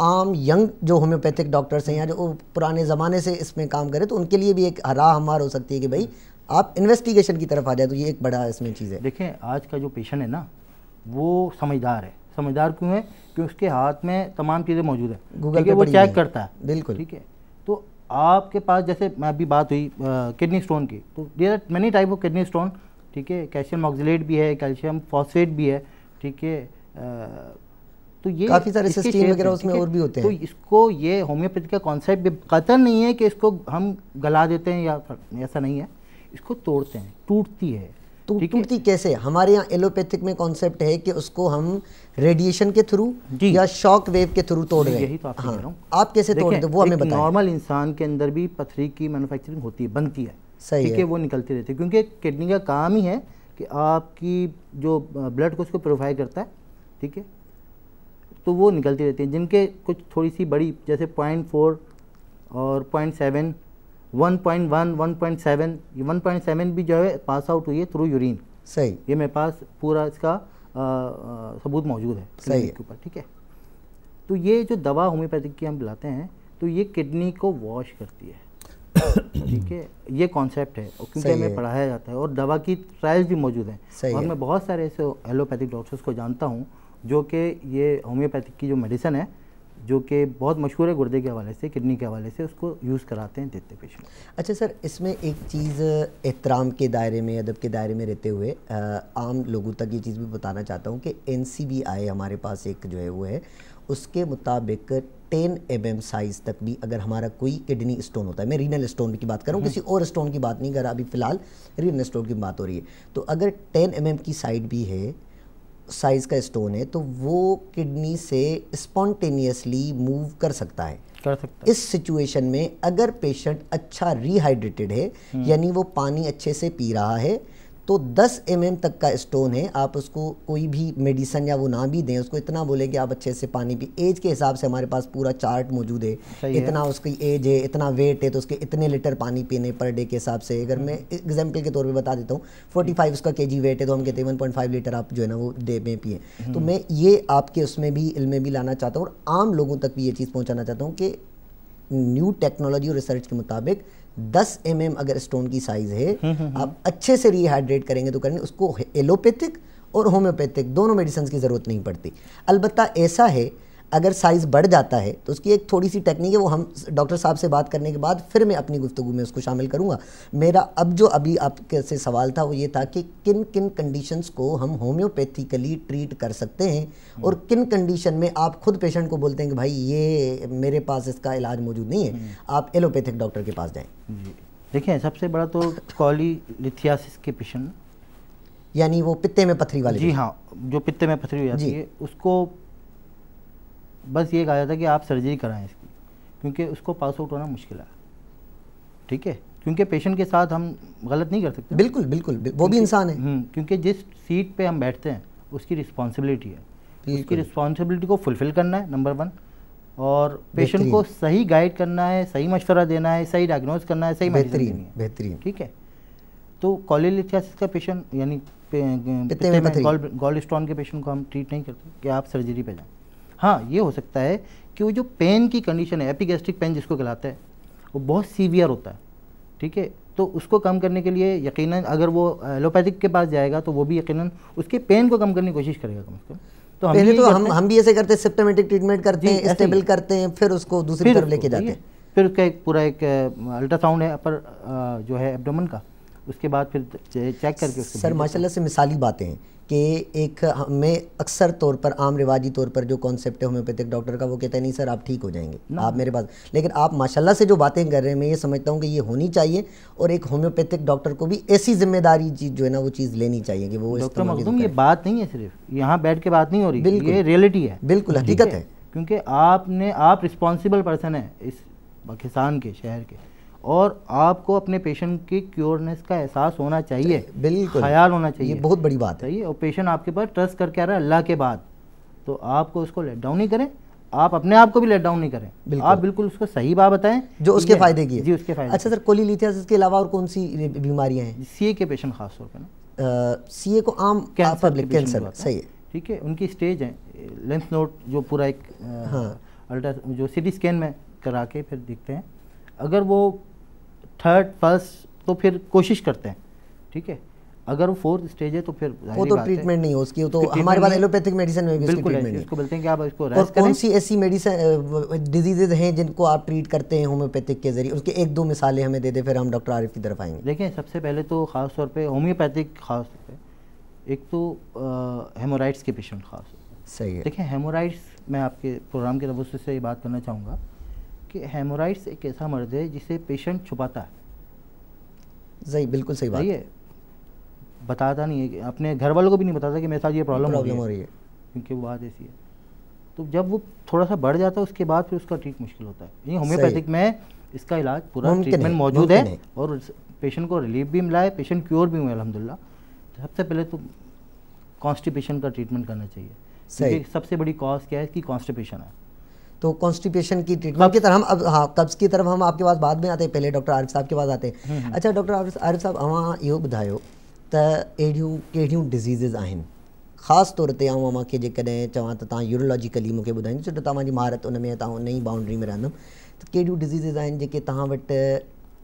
आम यंग जो होम्योपैथिक डॉक्टर्स हैं या जो पुराने ज़माने से इसमें काम करें तो उनके लिए भी एक राह हमार हो सकती है कि भाई आप इन्वेस्टिगेशन की तरफ आ जाए तो ये एक बड़ा इसमें चीज़ है देखें आज का जो पेशेंट है ना वो समझदार है समझदार क्यों है कि उसके हाथ में तमाम चीज़ें मौजूद है गूगल पे वो चेक करता है बिल्कुल ठीक है आपके पास जैसे मैं अभी बात हुई किडनी स्टोन की तो there are many type of kidney stone ठीक है कैल्शियम ऑक्सीट भी है कैल्शियम फॉस्फेट भी है ठीक है तो ये काफ़ी सारे सिस्टम वगैरह उसमें और भी होते तो हैं तो इसको ये होम्योपैथी का कॉन्सेप्ट भी कतर नहीं है कि इसको हम गला देते हैं या ऐसा नहीं है इसको तोड़ते हैं टूटती है तो टूटती कैसे हमारे यहाँ एलोपैथिक में कॉन्सेप्ट है कि उसको हम रेडिएशन के थ्रू या शॉक वेव के थ्रू तोड़ रहे हैं तो आप, हाँ, आप कैसे तोड़ रहे वो हमें बताएं नॉर्मल इंसान के अंदर भी पथरी की मैन्युफैक्चरिंग होती है बनती है सही है वो निकलती रहती है क्योंकि किडनी का काम ही है कि आपकी जो ब्लड को उसको प्रोवाइड करता है ठीक है तो वो निकलती रहती है जिनके कुछ थोड़ी सी बड़ी जैसे पॉइंट फोर और पॉइंट सेवन 1.1 1.7 ये भी जो है पास आउट हुई है थ्रू यूरिन सही ये मेरे पास पूरा इसका आ, सबूत मौजूद है सही के ऊपर ठीक है तो ये जो दवा होम्योपैथिक की हम लाते हैं तो ये किडनी को वॉश करती है ठीक है ये कॉन्सेप्ट है क्योंकि हमें पढ़ाया जाता है और दवा की ट्रायल्स भी मौजूद हैं और मैं बहुत सारे ऐसे एलोपैथिक डॉक्टर्स को जानता हूँ जो कि ये होम्योपैथिक की जो मेडिसिन है जो कि बहुत मशहूर है गुर्दे के हवाले से किडनी के हवाले से उसको यूज़ कराते हैं देते पेशेंट अच्छा सर इसमें एक चीज़ एहतराम के दायरे में अदब के दायरे में रहते हुए आ, आम लोगों तक ये चीज़ भी बताना चाहता हूँ कि एन हमारे पास एक जो है वो है उसके मुताबिक टेन एम एम साइज़ तक भी अगर हमारा कोई किडनी स्टोन होता है मैं रीनल स्टोन की बात कर रहा हूँ किसी और स्टोन की बात नहीं कर रहा अभी फ़िलहाल रीनल स्टोन की बात हो रही है तो अगर टेन एम mm की साइड भी है साइज़ का स्टोन है तो वो किडनी से स्पॉन्टेनियसली मूव कर सकता है कर सकता इस सिचुएशन में अगर पेशेंट अच्छा रिहाइड्रेटेड है हम्म। यानी वो पानी अच्छे से पी रहा है तो 10 एम mm तक का स्टोन है आप उसको कोई भी मेडिसन या वो ना भी दें उसको इतना बोलें कि आप अच्छे से पानी पी एज के हिसाब से हमारे पास पूरा चार्ट मौजूद है इतना है। उसकी एज है इतना वेट है तो उसके इतने लीटर पानी पीने पर डे के हिसाब से अगर मैं एग्जाम्पल हम्म। के तौर पर बता देता हूँ फोर्टी उसका के वेट है तो हम कहते हैं वन लीटर आप जो है ना वो डे में पिए तो हम्म। मैं ये आपके उसमें भी में भी लाना चाहता हूँ और आम लोगों तक भी ये चीज़ पहुँचाना चाहता हूँ कि न्यू टेक्नोलॉजी और रिसर्च के मुताबिक दस एम mm अगर स्टोन की साइज है आप अच्छे से रिहाइड्रेट करेंगे तो करेंगे उसको एलोपैथिक और होम्योपैथिक दोनों मेडिसिन की ज़रूरत नहीं पड़ती अलबत्ता ऐसा है अगर साइज़ बढ़ जाता है तो उसकी एक थोड़ी सी टेक्निक है वो हम डॉक्टर साहब से बात करने के बाद फिर मैं अपनी गुफ्तु में उसको शामिल करूँगा मेरा अब जो अभी आपके से सवाल था वो ये था कि किन किन कंडीशंस को हम होम्योपैथिकली ट्रीट कर सकते हैं हम्म। और किन कंडीशन में आप खुद पेशेंट को बोलते हैं कि भाई ये मेरे पास इसका इलाज मौजूद नहीं है हम्म। आप एलोपैथिक डॉक्टर के पास जाएँ देखें सबसे बड़ा तो कॉलीथियासिस के पेशेंट यानी वो पित्ते में पथरी वाले जी हाँ जो पित्ते में पथरी हो जाती है उसको बस ये कहा जाता है कि आप सर्जरी कराएं इसकी क्योंकि उसको पास आउट होना मुश्किल है ठीक है क्योंकि पेशेंट के साथ हम गलत नहीं कर सकते बिल्कुल बिल्कुल वो भी इंसान है हम्म, क्योंकि जिस सीट पे हम बैठते हैं उसकी रिस्पॉन्सिबिलिटी है उसकी रिस्पॉन्सिबिलिटी को फुलफ़िल करना है नंबर वन और पेशेंट को सही गाइड करना है सही मशवरा देना है सही डायग्नोज करना है सही बेहतरीन बेहतरीन ठीक है तो कॉलेलिथियासिस का पेशेंट यानी गॉल स्टोन के पेशेंट को हम ट्रीट नहीं करते कि आप सर्जरी पे जाएं हाँ ये हो सकता है कि वो जो पेन की कंडीशन है एपिगेस्ट्रिक पेन जिसको कहलाता है वो बहुत सीवियर होता है ठीक है तो उसको कम करने के लिए यकीनन अगर वो एलोपैथिक के पास जाएगा तो वो भी यकीनन उसके पेन को कम करने की कोशिश करेगा कम से कम तो पहले तो हम हम भी ऐसे करते हैं सिप्टोमेटिक ट्रीटमेंट करते हैं स्टेबल करते हैं फिर उसको दूसरी तरफ लेके जाते हैं फिर उसका एक पूरा एक अल्ट्रासाउंड है अपर जो है एब्डोमन का उसके बाद फिर चेक करके सर माशाल्लाह से मिसाली बातें हैं कि एक हमें अक्सर तौर पर आम रिवाजी तौर पर जो कॉन्सेप्ट है होम्योपैथिक डॉक्टर का वो कहते हैं नहीं सर आप ठीक हो जाएंगे आप मेरे पास लेकिन आप माशाल्लाह से जो बातें कर रहे हैं मैं ये समझता हूँ कि ये होनी चाहिए और एक होम्योपैथिक डॉक्टर को भी ऐसी जिम्मेदारी चीज़ जो है ना वो चीज़ लेनी चाहिए कि वो डॉक्टर ये बात नहीं है सिर्फ यहाँ बैठ के बात नहीं हो रही ये रियलिटी है बिल्कुल हकीकत है क्योंकि आपने आप रिस्पॉन्सिबल पर्सन है इस पाकिस्तान के शहर के और आपको अपने पेशेंट की क्योरनेस का एहसास होना चाहिए तो बिल्कुल ख्याल होना चाहिए ये बहुत बड़ी बात है और पेशेंट आपके पास ट्रस्ट करके आ रहा है अल्लाह के बाद तो आपको उसको लेट डाउन नहीं करें आप अपने आप को भी लेट डाउन नहीं करें बिल्कुल। आप बिल्कुल उसको सही बात बताएं जो उसके फायदे की है जी उसके फायदे अच्छा सर कोलीलिथियासिस के अलावा और कौन सी बीमारियां हैं सीए के पेशेंट खास तौर पे ना सीए को आम कैंसर कैंसर सही है ठीक है उनकी स्टेज है लेंथ नोट जो पूरा एक अल्ट्रा हाँ। जो सिटी स्कैन में करा के फिर देखते हैं अगर वो थर्ड फर्स्ट तो फिर कोशिश करते हैं ठीक है अगर वो फोर्थ स्टेज है तो फिर तो वो तो ट्रीटमेंट नहीं हो उसकी तो हमारे पास एलोपैथिक मेडिसिन में भी इसकी इसको बोलते हैं कि आप इसको और कौन सी ऐसी मेडिसिन डिजीजेज हैं जिनको आप ट्रीट करते हैं होम्योपैथिक के जरिए उसके एक दो मिसालें हमें दे दे फिर हम डॉक्टर आरिफ की तरफ आएंगे देखें सबसे पहले तो खास तौर होम्योपैथिक खास तौर एक तो हेमोराइड्स के पेशेंट खास सही है देखिए हेमोराइड्स मैं आपके प्रोग्राम के तब से ये बात करना चाहूँगा कि हेमोराइड्स एक ऐसा मर्ज है जिसे पेशेंट छुपाता है सही बिल्कुल सही बात है बताता नहीं है अपने घर वालों को भी नहीं बताता कि मेरे साथ ये प्रॉब्लम हो रही है क्योंकि वो बात ऐसी है तो जब वो थोड़ा सा बढ़ जाता है उसके बाद फिर उसका ठीक मुश्किल होता है यानी होम्योपैथिक में इसका इलाज पूरा ट्रीटमेंट मौजूद है और पेशेंट को रिलीफ भी मिला है पेशेंट क्योर भी हुए अलहमदिल्ला तो सबसे पहले तो कॉन्स्टिपेशन का ट्रीटमेंट करना चाहिए सबसे बड़ी कॉज क्या है कि कॉन्स्टिपेशन है तो कॉन्स्टिपेशन की ट्रीटमेंट की तरफ हम अब हाँ कब्ज की तरफ हम आपके पास बाद में आते हैं पहले डॉक्टर आरिफ साहब के पास आते हैं हम्म, हम्म। अच्छा डॉक्टर आरिफ साहब अवां यो ॿुधायो त अहिड़ियूं कहिड़ियूं डिज़ीज़िस आहिनि ख़ासि तौर ते आउं मूंखे जेकॾहिं चवां त तव्हां यूरोलॉजिकली मूंखे ॿुधाईंदो छो त तव्हांजी महारत उन में तव्हां उन ई बाउंड्री में रहंदमि त कहिड़ियूं डिज़ीज़िस आहिनि जेके तव्हां वटि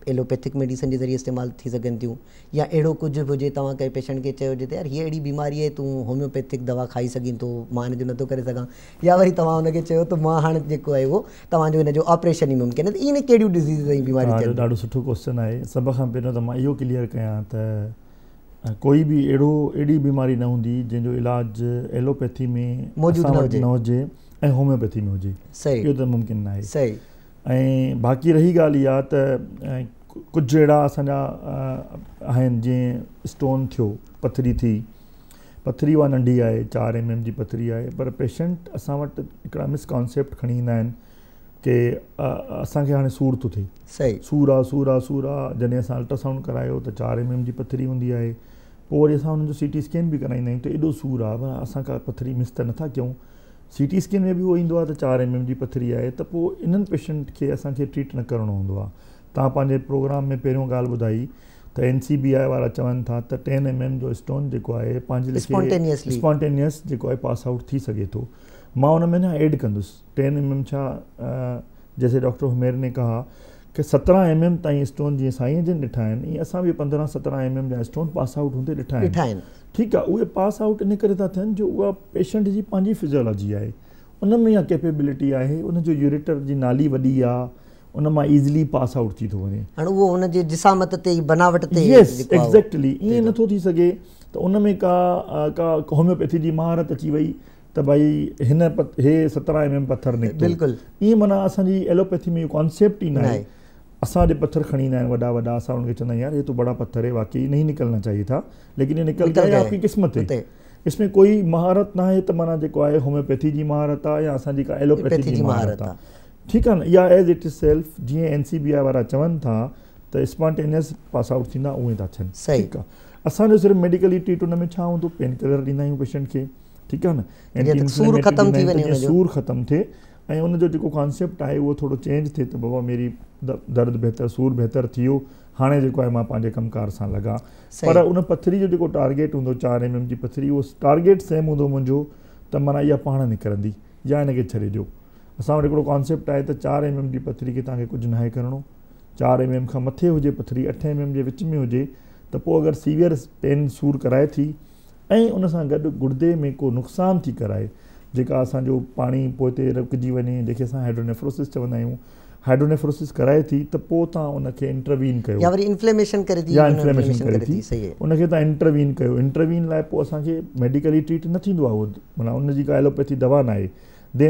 एलोपैथिक मेडिसन जे ज़रिए इस्तेमालु थी सघनि थियूं या अहिड़ो कुझु बि हुजे तव्हां कंहिं पेशेंट खे चयो हुजे त यार हीअ अहिड़ी बीमारी आहे तूं होम्योपैथिक दवा खाई सघी थो मां हिन जो नथो करे सघां या वरी तव्हां हुनखे चयो त मां हाणे जेको आहे उहो तव्हांजो हिनजो ऑपरेशन ई मुमकिन आहे त ईअं कहिड़ियूं डिज़ीज़ ॾाढो सुठो क्वेश्चन आहे सभ खां पहिरियों त मां इहो क्लियर कयां त कोई बि अहिड़ो अहिड़ी बीमारी न हूंदी जंहिंजो इलाजु एलोपैथी में मौजूदु हुजे ऐं में हुजे इहो त मुमकिन न आहे सही ऐं बाक़ी रही ॻाल्हि इहा त कुझु अहिड़ा असांजा आहिनि जीअं स्टोन थियो पथरी थी पथरी उहा नंढी आहे चारि एम एम जी पथरी आहे पर पेशंट असां वटि हिकिड़ा मिसकॉन्सेप्ट खणी ईंदा आहिनि के असांखे हाणे सूरु थो थिए सही सूर आहे सूर आहे सूर आहे जॾहिं असां अल्ट्रासाउंड करायो त चारि एम एम जी पथरी हूंदी आहे पोइ वरी असां हुननि जो सीटी स्कैन बि कराईंदा आहियूं त एॾो आहे मिस त नथा कयूं सी टी स्कैन में बि उहो ईंदो आहे त चारि एम एम जी पथरी आहे त पोइ इन्हनि पेशंट खे असांखे ट्रीट न करिणो हूंदो आहे तव्हां पंहिंजे प्रोग्राम में पहिरियों ॻाल्हि ॿुधाई त एन सी बी आई वारा चवनि था त टेन एम एम जो स्टोन जेको आहे पंहिंजे स्पोंटेनियस स्पोंटेनियस जेको आहे पास आउट थी सघे थो मां उनमें न एड कंदुसि टेन एम एम छा जैसे डॉक्टर हुमेर ने कहा के सत्रहं एम एम ताईं स्टोन जीअं साईं जन ॾिठा आहिनि ईअं असां बि पंद्रहं सत्रहं एम एम जा स्टोन पास आउट हूंदे ॾिठा आहिनि ठीकु आहे उहे पास आउट इन करे था थियनि जो उहा पेशंट जी पंहिंजी फिज़ियोलॉजी आहे उन में इहा केपेबिलिटी आहे उनजो यूरेटर जी नाली वॾी आहे उन मां ईज़िली पास आउट थी थो वञे उहो एक्ज़ेक्टली ईअं नथो थी सघे त उन में का का होम्योपैथी जी महारत अची वई त भई हिन हे सत्रहं एम एम पथर न बिल्कुलु ईअं माना असांजी एलोपैथी में कॉन्सेप्ट ई न आहे असां ॾे पत्थर खणी ईंदा आहिनि वॾा वॾा असां हुनखे चवंदा आहियूं यार ये तो बड़ा पत्थर है वाकई नहीं निकलना चाहिए था लेकिन ये निकल गया आपकी किस्मत है इसमें कोई महारत ना आहे त तो माना जेको आहे होम्योपैथी जी महारत आहे या असांजी का एलोपैथी जी महारत आहे ठीकु आहे न या एज़ इट इज़ सेल्फ जीअं एन सी बी आई वारा चवनि था त स्पॉन्टेनियस पास आउट थींदा उहे था थियनि ठीकु आहे असांजो सिर्फ़ु मेडिकली ट्रीट हुन में छा हूंदो पेन किलर ॾींदा आहियूं पेशेंट खे ठीकु आहे न सूरु ख़तमु थिए ऐं उनजो जेको कॉन्सेप्ट आहे उहो थोरो चेंज थिए त बाबा मेरी दर्दु बहितर सूरु बहितरु थी वियो हाणे जेको आहे मां पंहिंजे कमकार सां लॻा पर उन पथरी जो जेको टार्गेट हूंदो चारि एम एम जी पथरी उहो टारगेट सेम हूंदो मुंहिंजो त माना इहा पाण निकिरंदी या हिन खे छॾे ॾियो असां वटि हिकिड़ो कॉन्सेप्ट आहे त चारि एम एम जी पथरी खे तव्हांखे कुझु नाहे करिणो चारि एम एम खां मथे हुजे पथरी अठ एम एम जे विच में हुजे त पोइ अगरि सीवियर्स पेन सूरु कराए थी ऐं उन सां गॾु गुर्दे में को नुक़सानु थी कराए जेका असांजो पाणी पोइ हिते रुकिजी वञे जंहिंखे असां हाइड्रोनेफ्रोसिस चवंदा आहियूं हाइड्रोनेफ्रोसिस कराए थी त पोइ तव्हां उनखे इंटरवीन कयो वरी इंफ्लेमेशन करे उनखे तव्हां इंटरवीन कयो इंटरवीन लाइ पोइ असांखे मेडिकली ट्रीट न थींदो आहे उहो माना उनजी का एलोपैथी दवा न आहे अच्छा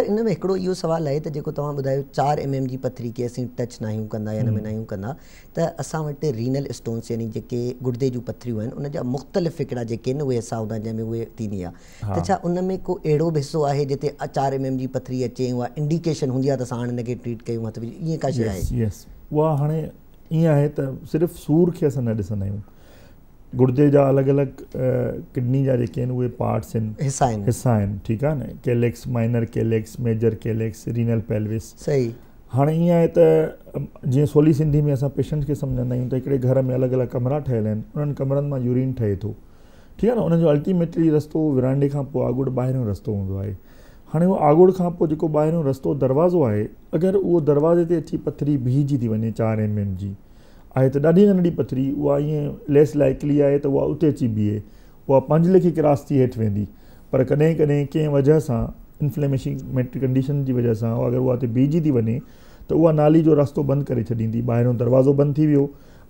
इन में हिकिड़ो इहो सुवालु आहे त जेको तव्हां ॿुधायो चार एम एम जी पथरी खे असीं टच नाहियूं कंदा नाहियूं कंदा त असां वटि रीनल स्टोन्स यानी जेके गुर्दे जूं पथरियूं आहिनि उनजा मुख़्तलिफ़ हिकिड़ा जेके आहिनि उहे हिसा हूंदा जंहिंमें उहे थींदी आहे त छा उन में को अहिड़ो बि हिसो आहे जिते एम एम जी पथरी अचे उहा इंडिकेशन हूंदी आहे त असांखे उहा हाणे ईअं आहे त सिर्फ़ु सूर खे असां न ॾिसंदा आहियूं घुर्द जा अलॻि अलॻि किडनी जा जेके आहिनि उहे पाट्स आहिनि हिसा आहिनि ठीकु आहे न calyx minor calyx major calyx renal pelvis सही हाणे ईअं आहे त जीअं सोली सिंधी में असां पेशंट खे सम्झंदा आहियूं त हिकिड़े घर में अलॻि अलॻि कमरा ठहियल आहिनि उन्हनि कमरनि मां यूरीन ठहे थो ठीकु आहे न उनजो अल्टीमेटली रस्तो विरांडे खां पोइ आहे ॿाहिरियों हाणे उहो आगोड़ खां पोइ जेको ॿाहिरियों रस्तो दरवाज़ो आहे अगरि उहो दरवाज़े ते अची पथरी बीहजी थी वञे चारि एम एम जी आहे त ॾाढी नंढी पथरी उहा ईअं लेस लाइकली आहे त उहा उते अची बीहे उहा पंज लेखे क्रास थी हेठि वेंदी पर कॾहिं कॾहिं कंहिं वजह सां इंफ्लेमेशन मेट्रिक कंडीशन जी वजह सां अगरि उहा उते बीहजी थी वञे त उहा नाली जो रस्तो बंदि करे छॾींदी ॿाहिरियों दरवाज़ो बंदि थी वियो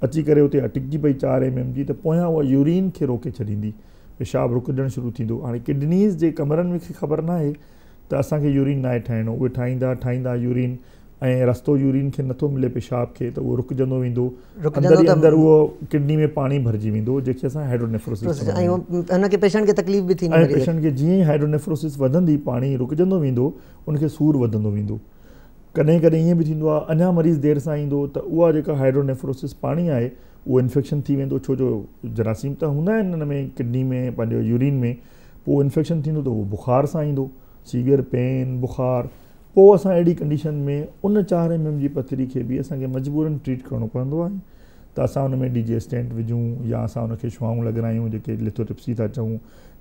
अची करे उते अटकिजी पई चारि एम एम जी त पोयां उहा यूरिन खे रोके छॾींदी पिशाब रुकजणु शुरू थींदो हाणे किडनीज़ जे कमरनि मूंखे ख़बर न आहे त असांखे यूरिन नाहे ठाहिणो उहे ठाहींदा ठाहींदा यूरिन ऐं रस्तो यूरिन खे नथो मिले पेशाब खे त उहो रुकजंदो वेंदो अंदरि अंदरि उहो किडनी में पाणी भरिजी वेंदो जेके असां हाइड्रोनेफ्रोसिस्ट खे तकलीफ़ बि खे जीअं ई हाइड्रोनेफ्रोसिस वधंदी पाणी रुकजंदो वेंदो उनखे सूरु वधंदो वेंदो कॾहिं कॾहिं ईअं बि थींदो आहे अञा मरीज़ु देरि सां ईंदो त उहा जेका हाइड्रोनेफ्रोसिस पाणी आहे उहो इन्फेक्शन थी वेंदो छो जो जरासीम त हूंदा आहिनि हिन में किडनी में पंहिंजे में पोइ इन्फेक्शन थींदो त उहो बुख़ार सां ईंदो सीवियर पेन बुखार पोइ असां अड़ी कंडीशन में उन चार एम एम की पथरी के भी असांखे मजबूरन ट्रीट करो पवंदो तो त असां हुन में डी स्टेंट विझूं या अस हुनखे छुआऊं लॻारायूं जेके लिथोटिप्सी था चऊं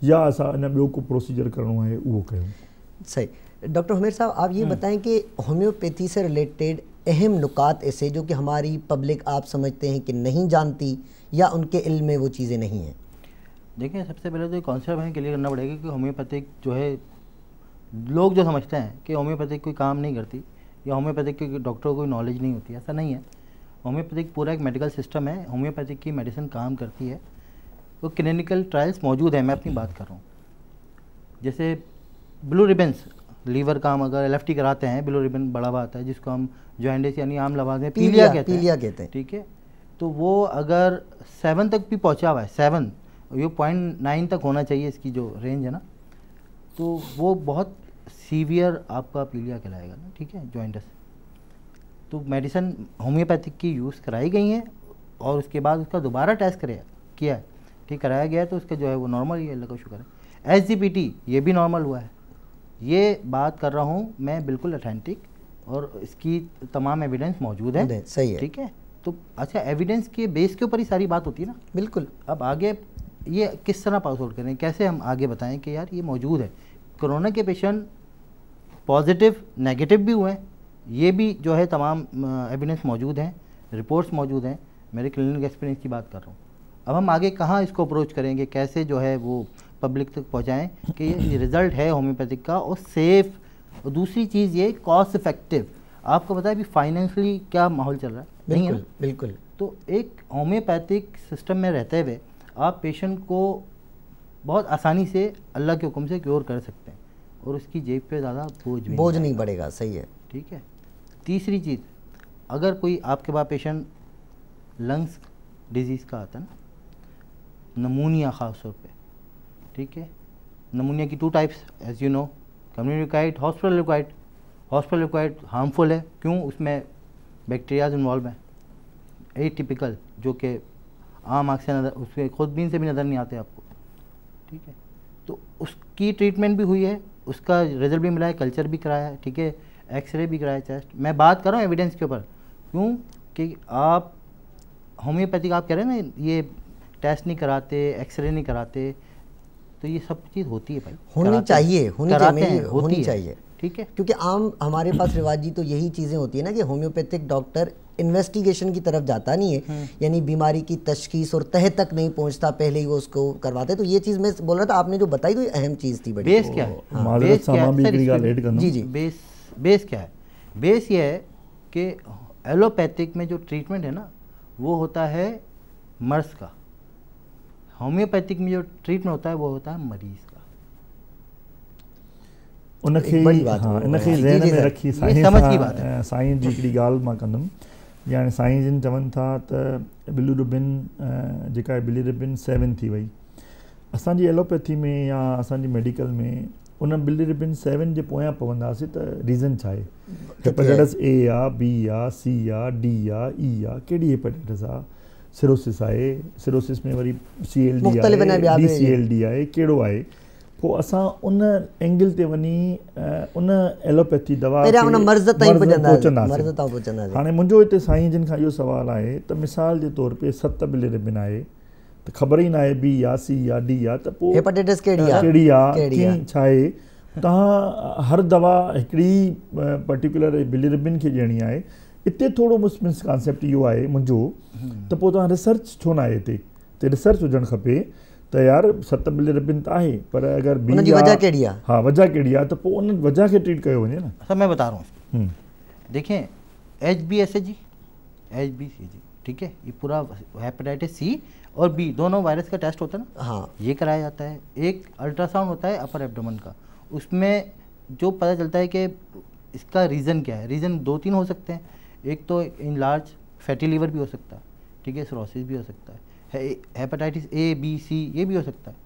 या अस अञा को प्रोसीजर करो है वो क्यों सही डॉक्टर हमीर साहब आप ये हम्म। बताएं कि होम्योपैथी से रिलेटेड अहम नुकात ऐसे जो कि हमारी पब्लिक आप समझते हैं कि नहीं जानती या उनके इल्म में वो चीज़ें नहीं हैं देखिए सबसे पहले तो कॉन्सेप्ट हमें क्लियर करना पड़ेगा कि होम्योपैथिक जो है लोग जो समझते हैं कि होम्योपैथिक कोई काम नहीं करती या होम्योपैथिक के डॉक्टर को कोई नॉलेज नहीं होती ऐसा नहीं है होम्योपैथिक पूरा एक मेडिकल सिस्टम है होम्योपैथिक की मेडिसिन काम करती है वो क्लिनिकल ट्रायल्स मौजूद हैं मैं अपनी बात कर रहा हूँ जैसे ब्लू रिबन्स लीवर काम अगर एल कराते हैं ब्लू रिबन बड़ा हुआ आता है जिसको हम जॉइंडिस यानी आम लवाज में पीलिया, कहते हैं पीलिया कहते हैं ठीक है तो वो अगर सेवन तक भी पहुँचा हुआ है सेवन ये पॉइंट नाइन तक होना चाहिए इसकी जो रेंज है ना तो वो बहुत सीवियर आपका पीलिया कहलाएगा ना ठीक है जॉइंटस तो मेडिसिन होम्योपैथिक की यूज़ कराई गई है और उसके बाद उसका दोबारा टेस्ट कराया किया है ठीक कराया गया है तो उसका जो है वो नॉर्मल ही अल्लाह का शुक्र है एच ये भी नॉर्मल हुआ है ये बात कर रहा हूँ मैं बिल्कुल अथेंटिक और इसकी तमाम एविडेंस मौजूद है सही है ठीक है तो अच्छा एविडेंस के बेस के ऊपर ही सारी बात होती है ना बिल्कुल अब आगे ये किस तरह पास आउट करें कैसे हम आगे बताएं कि यार ये मौजूद है कोरोना के पेशेंट पॉजिटिव नेगेटिव भी हुए ये भी जो है तमाम एविडेंस मौजूद हैं रिपोर्ट्स मौजूद हैं मेरे क्लिनिक एक्सपीरियंस की बात कर रहा हूँ अब हम आगे कहाँ इसको अप्रोच करेंगे कैसे जो है वो पब्लिक तक पहुँचाएँ कि ये रिज़ल्ट है होम्योपैथिक का और सेफ़ और दूसरी चीज़ ये कॉस्ट इफेक्टिव आपको पता है अभी फाइनेंशली क्या माहौल चल रहा है बिल्कुल है? बिल्कुल तो एक होम्योपैथिक सिस्टम में रहते हुए आप पेशेंट को बहुत आसानी से अल्लाह के हुक्म से क्योर कर सकते हैं और उसकी जेब पे ज़्यादा बोझ बोझ नहीं बढ़ेगा सही है ठीक है तीसरी चीज़ अगर कोई आपके पास पेशेंट लंग्स डिजीज़ का आता है ना नमूनिया ख़ास तौर पर ठीक है नमूनिया की two types as you know community ल्यूकाइट hospital रिक्वाइट hospital रिक्वाइट harmful है क्यों उसमें बैक्टीरियाज इन्वॉल्व हैं ए टिपिकल जो कि आम आँख से नज़र उसके खुदबीन से भी नज़र नहीं आते आपको ठीक है तो उसकी ट्रीटमेंट भी हुई है उसका रिजल्ट भी मिला है कल्चर भी कराया है ठीक है एक्सरे भी कराया चेस्ट मैं बात कर रहा हूँ एविडेंस के ऊपर क्यों कि आप होम्योपैथिक आप कह रहे हैं ना ये टेस्ट नहीं कराते एक्सरे नहीं कराते तो ये सब चीज़ होती है भाई होनी चाहिए होनी चाहिए होनी चाहिए ठीक है क्योंकि आम हमारे पास रिवाजी तो यही चीज़ें होती है ना कि होम्योपैथिक डॉक्टर इन्वेस्टिगेशन की तरफ जाता नहीं है हम्म। यानी बीमारी की तशखीस और तह तक नहीं पहुंचता पहले ही वो उसको करवाते तो ये चीज़ मैं बोल रहा था आपने जो बताई तो अहम चीज़ थी बड़ी बेस क्या है हाँ। बेस क्या है अच्छा, जी जी बेस बेस क्या है बेस ये है कि एलोपैथिक में जो ट्रीटमेंट है ना वो होता है मर्स का होम्योपैथिक में जो ट्रीटमेंट होता है वो होता है मरीज़ उनखे साईं जी हिकिड़ी ॻाल्हि मां कंदुमि जीअं साईं जिन चवनि था त बिलू बिलरिबिन जेका आहे बिली रिबिन सेवन थी वई असांजी एलोपैथी में या असांजी मेडिकल में उन बिली रिबिन सेवन जे पोयां पवंदासीं त रीज़न छा आहे हेपेटाइटस e ए आहे बी आहे सी आहे डी आहे ई आहे कहिड़ी हेपेटाइटस आहे सिरोसिस आहे सिरोसिस में वरी C L D C L D आहे कहिड़ो आहे पोइ असां उन एंगल ते वञी उन एलोपैथी दवा हाणे मुंहिंजो हिते साईं जिनि खां इहो सुवालु आहे त मिसाल जे तौर ते सत बिलेरबियुनि आहे त ख़बर ई न आहे बी या सी या डी आहे त पोइ कहिड़ी आहे छा आहे तव्हां हर दवा हिकिड़ी पर्टीकुलर बिलेरेबन खे ॾियणी आहे हिते थोरो मुस मिस कॉन्सेप्ट इहो आहे मुंहिंजो त पोइ तव्हां रिसर्च छो न आहे हिते रिसर्च हुजणु खपे तो यार सत बिल रपियुनि तो है पर अगर बी वजह कहिड़ी हाँ वजह कड़ी है तो उन वजह के ट्रीट किया वे ना सर मैं बता रहा हूँ हम्म। देखें H B S A G H B C G ठीक है ये पूरा हेपेटाइटिस सी और बी दोनों वायरस का टेस्ट होता है ना हाँ ये कराया जाता है एक अल्ट्रासाउंड होता है अपर एबडोमन का उसमें जो पता चलता है कि इसका रीज़न क्या है रीज़न दो तीन हो सकते हैं एक तो इन लार्ज फैटी लीवर भी हो सकता है ठीक है सरोसिस भी हो सकता है हेपेटाइटिस ए बी सी ये भी हो सकता है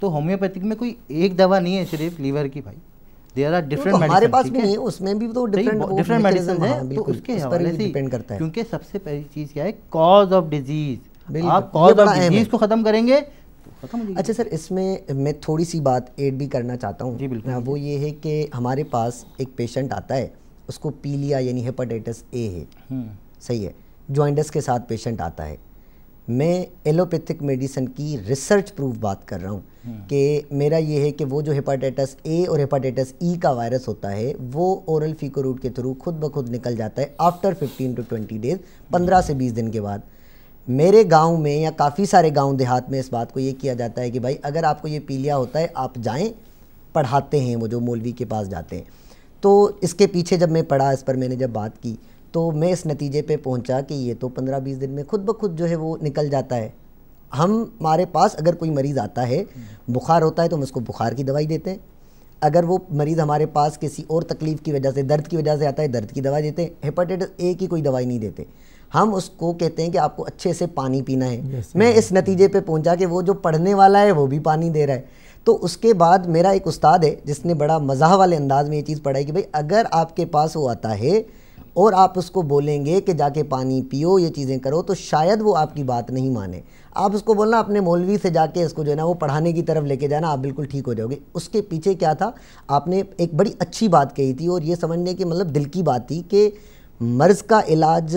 तो होम्योपैथिक में कोई एक दवा नहीं है सिर्फ लीवर की भाई देर आर डिफरेंट हमारे पास भी नहीं उसमें भी तो डिफरेंट डिफरेंट मेडिसिन है तो उसके हवाले से डिपेंड करता है क्योंकि सबसे पहली चीज़ क्या है कॉज ऑफ डिजीज आप कॉज ऑफ डिजीज को खत्म करेंगे तो अच्छा सर इसमें मैं थोड़ी सी बात ऐड भी करना चाहता हूँ हाँ, वो ये है कि हमारे पास एक पेशेंट आता है उसको पीलिया यानी हेपाटाइटिस ए है हम्म। सही है जॉइंडस के साथ पेशेंट आता है मैं एलोपैथिक मेडिसिन की रिसर्च प्रूफ बात कर रहा हूँ हम्म। कि मेरा ये है कि वो जो हेपाटाइटस ए और हेपाटाइटस ई e का वायरस होता है वो ओरल फीको रूट के थ्रू खुद ब खुद निकल जाता है आफ्टर 15 टू 20 डेज 15 से 20 दिन के बाद मेरे गांव में या काफ़ी सारे गांव देहात में इस बात को ये किया जाता है कि भाई अगर आपको ये पीलिया होता है आप जाएँ पढ़ाते हैं वो जो मौलवी के पास जाते हैं तो इसके पीछे जब मैं पढ़ा इस पर मैंने जब बात की तो मैं इस नतीजे पे पहुंचा कि ये तो पंद्रह बीस दिन में खुद ब खुद जो है वो निकल जाता है हम हमारे पास अगर कोई मरीज़ आता है बुखार होता है तो हम उसको बुखार की दवाई देते हैं अगर वो मरीज़ हमारे पास किसी और तकलीफ़ की वजह से दर्द की वजह से आता है दर्द की दवाई देते हैं हेपाटाइटिस ए की कोई दवाई नहीं देते हम उसको कहते हैं कि आपको अच्छे से पानी पीना है मैं इस नतीजे पे पहुंचा कि वो जो पढ़ने वाला है वो भी पानी दे रहा है तो उसके बाद मेरा एक उस्ताद है जिसने बड़ा मज़ा वाले अंदाज़ में ये चीज़ पढ़ाई कि भाई अगर आपके पास वो आता है और आप उसको बोलेंगे कि जाके पानी पियो ये चीज़ें करो तो शायद वो आपकी बात नहीं माने आप उसको बोलना अपने मौलवी से जाके इसको जो है ना वो पढ़ाने की तरफ लेके जाना आप बिल्कुल ठीक हो जाओगे उसके पीछे क्या था आपने एक बड़ी अच्छी बात कही थी और ये समझने की मतलब दिल की बात थी कि मर्ज़ का इलाज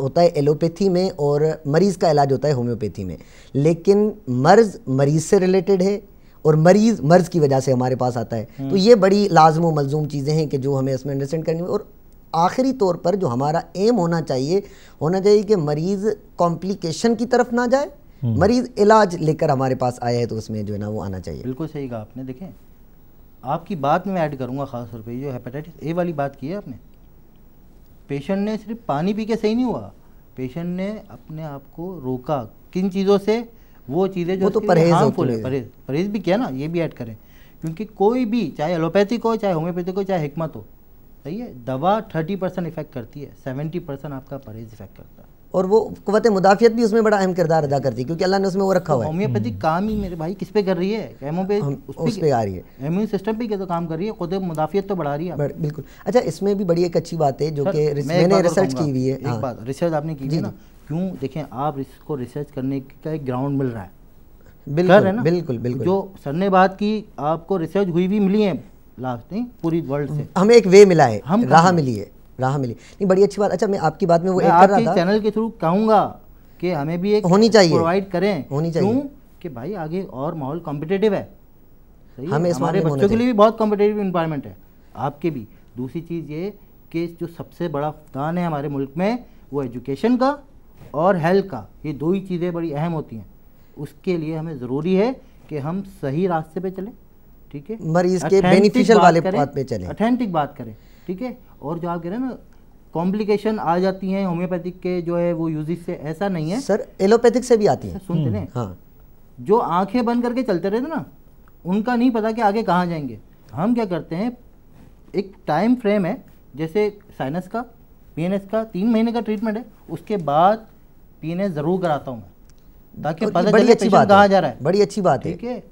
होता है एलोपैथी में और मरीज़ का इलाज होता है होम्योपैथी में लेकिन मर्ज़ मरीज़ से रिलेटेड है और मरीज़ मर्ज़ की वजह से हमारे पास आता है हम्म। तो ये बड़ी लाजम मलजूम चीज़ें हैं कि जो हमें इसमें अंडरस्टैंड करनी है और आखिरी तौर पर जो हमारा एम होना चाहिए होना चाहिए कि मरीज़ कॉम्प्लिकेशन की तरफ ना जाए हम्म। मरीज़ इलाज लेकर हमारे पास आया है तो उसमें जो है ना वो आना चाहिए बिल्कुल सही कहा आपने देखें आपकी बात में मैं ऐड करूँगा ख़ास तौर पर जो हेपेटाइटिस ए वाली बात की है आपने पेशेंट ने सिर्फ पानी पी के सही नहीं हुआ पेशेंट ने अपने आप को रोका किन चीज़ों से वो चीज़ें जो तो परहेज हार्मफुल है परहेज परहेज भी किया ना ये भी ऐड करें क्योंकि कोई भी चाहे एलोपैथिक हो चाहे होम्योपैथिक हो चाहे हमत हो सही है दवा थर्टी परसेंट इफेक्ट करती है सेवेंटी परसेंट आपका परहेज इफेक्ट करता है और वो कुत मुदाफियत भी उसमें बड़ा अहम किरदार अदा करती है क्योंकि अल्लाह ने उसमें वो रखा हुआ है होम्योपैथी हम्म। काम ही मेरे भाई किस पे कर रही है हेमो पे उस, पर आ रही है इम्यून सिस्टम पे तो काम कर रही है खुद मुदाफियत तो बढ़ा रही है बिल्कुल अच्छा इसमें भी बड़ी एक अच्छी बात है जो कि मैंने रिसर्च की हुई है एक हाँ। बात रिसर्च आपने की है ना क्यों देखें आप इसको रिसर्च करने का एक ग्राउंड मिल रहा है बिल्कुल बिल्कुल बिल्कुल जो सर ने बात की आपको रिसर्च हुई भी मिली है लास्ट नहीं पूरी वर्ल्ड से हमें एक वे मिला है हम राह मिली है राह मिली नहीं बड़ी अच्छी बात अच्छा मैं आपकी बात में वो एक कर रहा था चैनल के थ्रू कहूँगा कि हमें भी एक होनी चाहिए प्रोवाइड करें होनी चाहिए कि भाई आगे और माहौल कॉम्पिटेटिव है हमें हमारे बच्चों के लिए भी बहुत कॉम्पिटेटिव इन्वायरमेंट है आपके भी दूसरी चीज़ ये कि जो सबसे बड़ा दान है हमारे मुल्क में वो एजुकेशन का और हेल्थ का ये दो ही चीज़ें बड़ी अहम होती हैं उसके लिए हमें ज़रूरी है कि हम सही रास्ते पे चलें ठीक है मरीज के बेनिफिशियल वाले बात पे चले ऑथेंटिक बात करें ठीक है और जो आप कह रहे हैं ना कॉम्प्लिकेशन आ जाती हैं होम्योपैथिक के जो है वो यूजिस से ऐसा नहीं है सर एलोपैथिक से भी आती है सुनते हम्म, ना हाँ। जो आंखें बंद करके चलते रहते ना उनका नहीं पता कि आगे कहाँ जाएंगे हम क्या करते हैं एक टाइम फ्रेम है जैसे साइनस का पीएनएस का तीन महीने का ट्रीटमेंट है उसके बाद पीएनएस ज़रूर कराता हूँ मैं ताकि पता चले कहाँ जा रहा है बड़ी अच्छी बात है ठीक है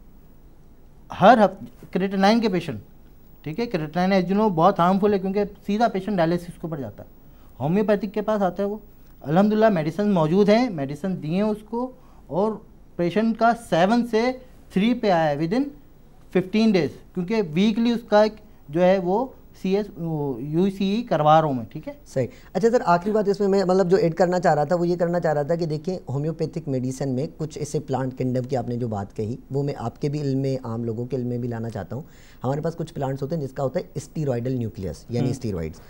हर हफ्ते क्रिएटिनाइन के पेशेंट ठीक है क्रिएटिनाइन एज नो बहुत हार्मफुल है क्योंकि सीधा पेशेंट डायलिसिस के ऊपर जाता है होम्योपैथिक के पास आता है वो अलहमदिल्ला मेडिसन मौजूद हैं मेडिसन दिए उसको और पेशेंट का सेवन से थ्री पे आया है विद इन फिफ्टीन डेज क्योंकि वीकली उसका एक जो है वो सी एस यू सी करवा रहा हूँ मैं ठीक है सही अच्छा सर आखिरी बात इसमें मैं मतलब जो ऐड करना चाह रहा था वो ये करना चाह रहा था कि देखिए होम्योपैथिक मेडिसिन में कुछ ऐसे प्लांट किंगडम की आपने जो बात कही वो मैं आपके भी इल्म में आम लोगों के इल्म में भी लाना चाहता हूँ हमारे पास कुछ प्लांट्स होते हैं जिसका होता है स्टीरोडल न्यूक्लियस यानी स्टीरोइड्स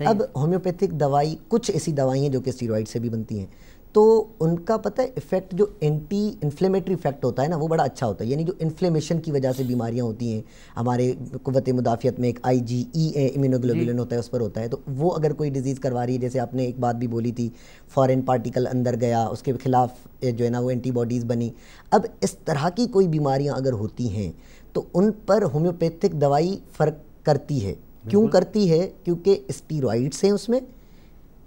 हम्म। अब होम्योपैथिक दवाई कुछ ऐसी दवाई हैं जो कि स्टीरोइड से भी बनती हैं तो उनका पता है इफ़ेक्ट जो एंटी इन्फ्लेमेटरी इफेक्ट होता है ना वो बड़ा अच्छा होता है यानी जो इन्फ्लेमेशन की वजह से बीमारियाँ होती हैं हमारे कुत मुदाफ़ियत में एक आई e जी ई इम्यूनोग्लोबुलिन होता है उस पर होता है तो वो अगर कोई डिज़ीज़ करवा रही है जैसे आपने एक बात भी बोली थी फ़ॉरन पार्टिकल अंदर गया उसके खिलाफ जो है ना वो एंटीबॉडीज़ बनी अब इस तरह की कोई बीमारियाँ अगर होती हैं तो उन पर होम्योपैथिक दवाई फ़र्क करती है क्यों करती है क्योंकि स्टीरोइड्स हैं उसमें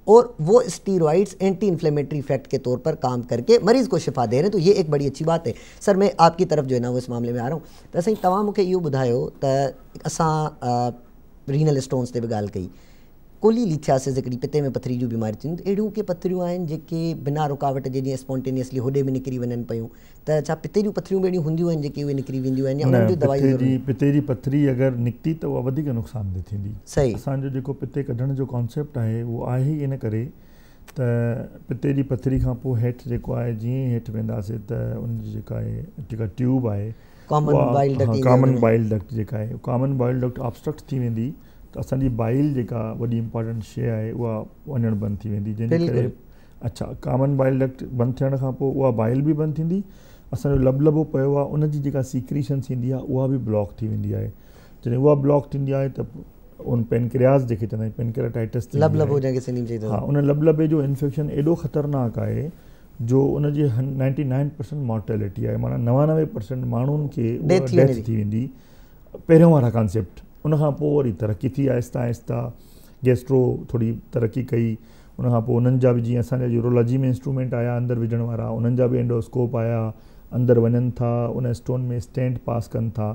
और वो स्टीरॉइड्स एंटी इन्फ्लेमेटरी इफेक्ट के तौर पर काम करके मरीज़ को शिफा दे रहे हैं तो ये एक बड़ी अच्छी बात है सर मैं आपकी तरफ़ जो है ना वो इस मामले में आ रहा हूँ तो सही तमाम मुख्य इहो बुधा तो असा रीनल स्टोन्स से भी गाल कई कोली लिथियासिस हिकिड़ी पिते में पथरी जूं बीमारियूं थियूं त अहिड़ियूं के पथरियूं आहिनि जेके बिना रुकावट जे जीअं स्पॉन्टेनियसली होॾे में निकिरी वञनि पियूं त छा पिते जूं पथरियूं अहिड़ियूं हूंदियूं आहिनि जेके उहे निकिरी वेंदियूं आहिनि या दवाई पिते जी पथरी अगरि निकिती त उहा वधीक नुक़सान ते थींदी सही असांजो जेको पिते कढण जो कॉन्सेप्ट आहे उहो आहे ई इन करे त पिते जी पथरी खां पोइ हेठि जेको आहे जीअं हेठि वेंदासीं त उनजी जेका आहे जेका ट्यूब आहे कॉमन बॉइल बॉइल डक्ट जेका आहे कॉमन डक्ट ऑब्स्ट्रक्ट थी वेंदी त असांजी बाइल जेका वॾी इंपॉर्टेंट शइ आहे उहा वञणु बंदि थी वेंदी जंहिंजे करे अच्छा कॉमन बाइल बंदि थियण खां पोइ उहा बाइल बि बंदि थींदी असांजो लबलभो पियो आहे उनजी जेका सीक्रीशन थींदी आहे उहा बि ब्लॉक थी वेंदी आहे जॾहिं उहा ब्लॉक थींदी आहे त उन पेनक्रियाज़ जेके चवंदा आहिनि पेनक्रेटाइटिस हा उन लबे जो इन्फेक्शन एॾो ख़तरनाक आहे जो उन नाइंटी नाइन परसेंट मॉर्टेलिटी आहे माना नवानवे परसेंट माण्हुनि खे उहा थी वेंदी पहिरियों वारा कॉन्सेप्ट उन खां पोइ वरी तरक़ी थी आहिस्ता आहिस्ता गेस्ट्रो थोरी तरक़ी कई उन खां पोइ उन्हनि जा बि जीअं असांजा यूरोलॉजी में इंस्ट्रूमेंट आया अंदरि विझण वारा उन्हनि जा बि एंडोस्कोप आया अंदरि वञनि था उन स्टोन में स्टैंट पास कनि था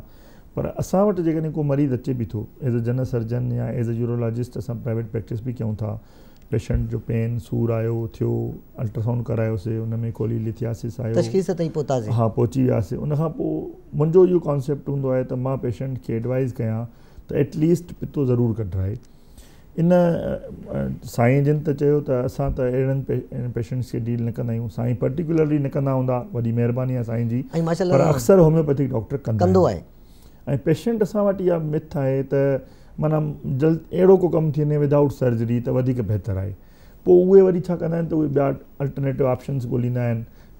पर असां वटि जेकॾहिं को मरीज़ अचे बि थो एज़ अ जनरल सर्जन या एज़ अ यूरोलॉजिस्ट असां प्राइवेट प्रैक्टिस बि कयूं था पेशंट जो पेन सूरु आयो थियो अल्ट्रासाउंड करायोसीं उन में खोली लिथियासिस आयो हा पहुची वियासीं उनखां पोइ मुंहिंजो इहो कॉन्सेप्ट हूंदो आहे त मां पेशंट खे एडवाइज़ कयां त एटलीस्ट पितो ज़रूरु कढाए इन साईं जिन त चयो त असां त अहिड़नि पेशंट्स खे डील न कंदा आहियूं साईं पर्टिकुलरली न कंदा हूंदा वॾी महिरबानी आहे साईं जी पर अक्सर होम्योपैथिक डॉक्टर कंदो आहे ऐं पेशंट असां वटि इहा मिथ आहे त माना जल्द अहिड़ो को कमु थी वञे विदाउट सर्जरी त वधीक बहितरु आहे पोइ उहे वरी छा कंदा आहिनि त उहे ॿिया अल्टरनेटिव ऑप्शन्स ॻोल्हींदा आहिनि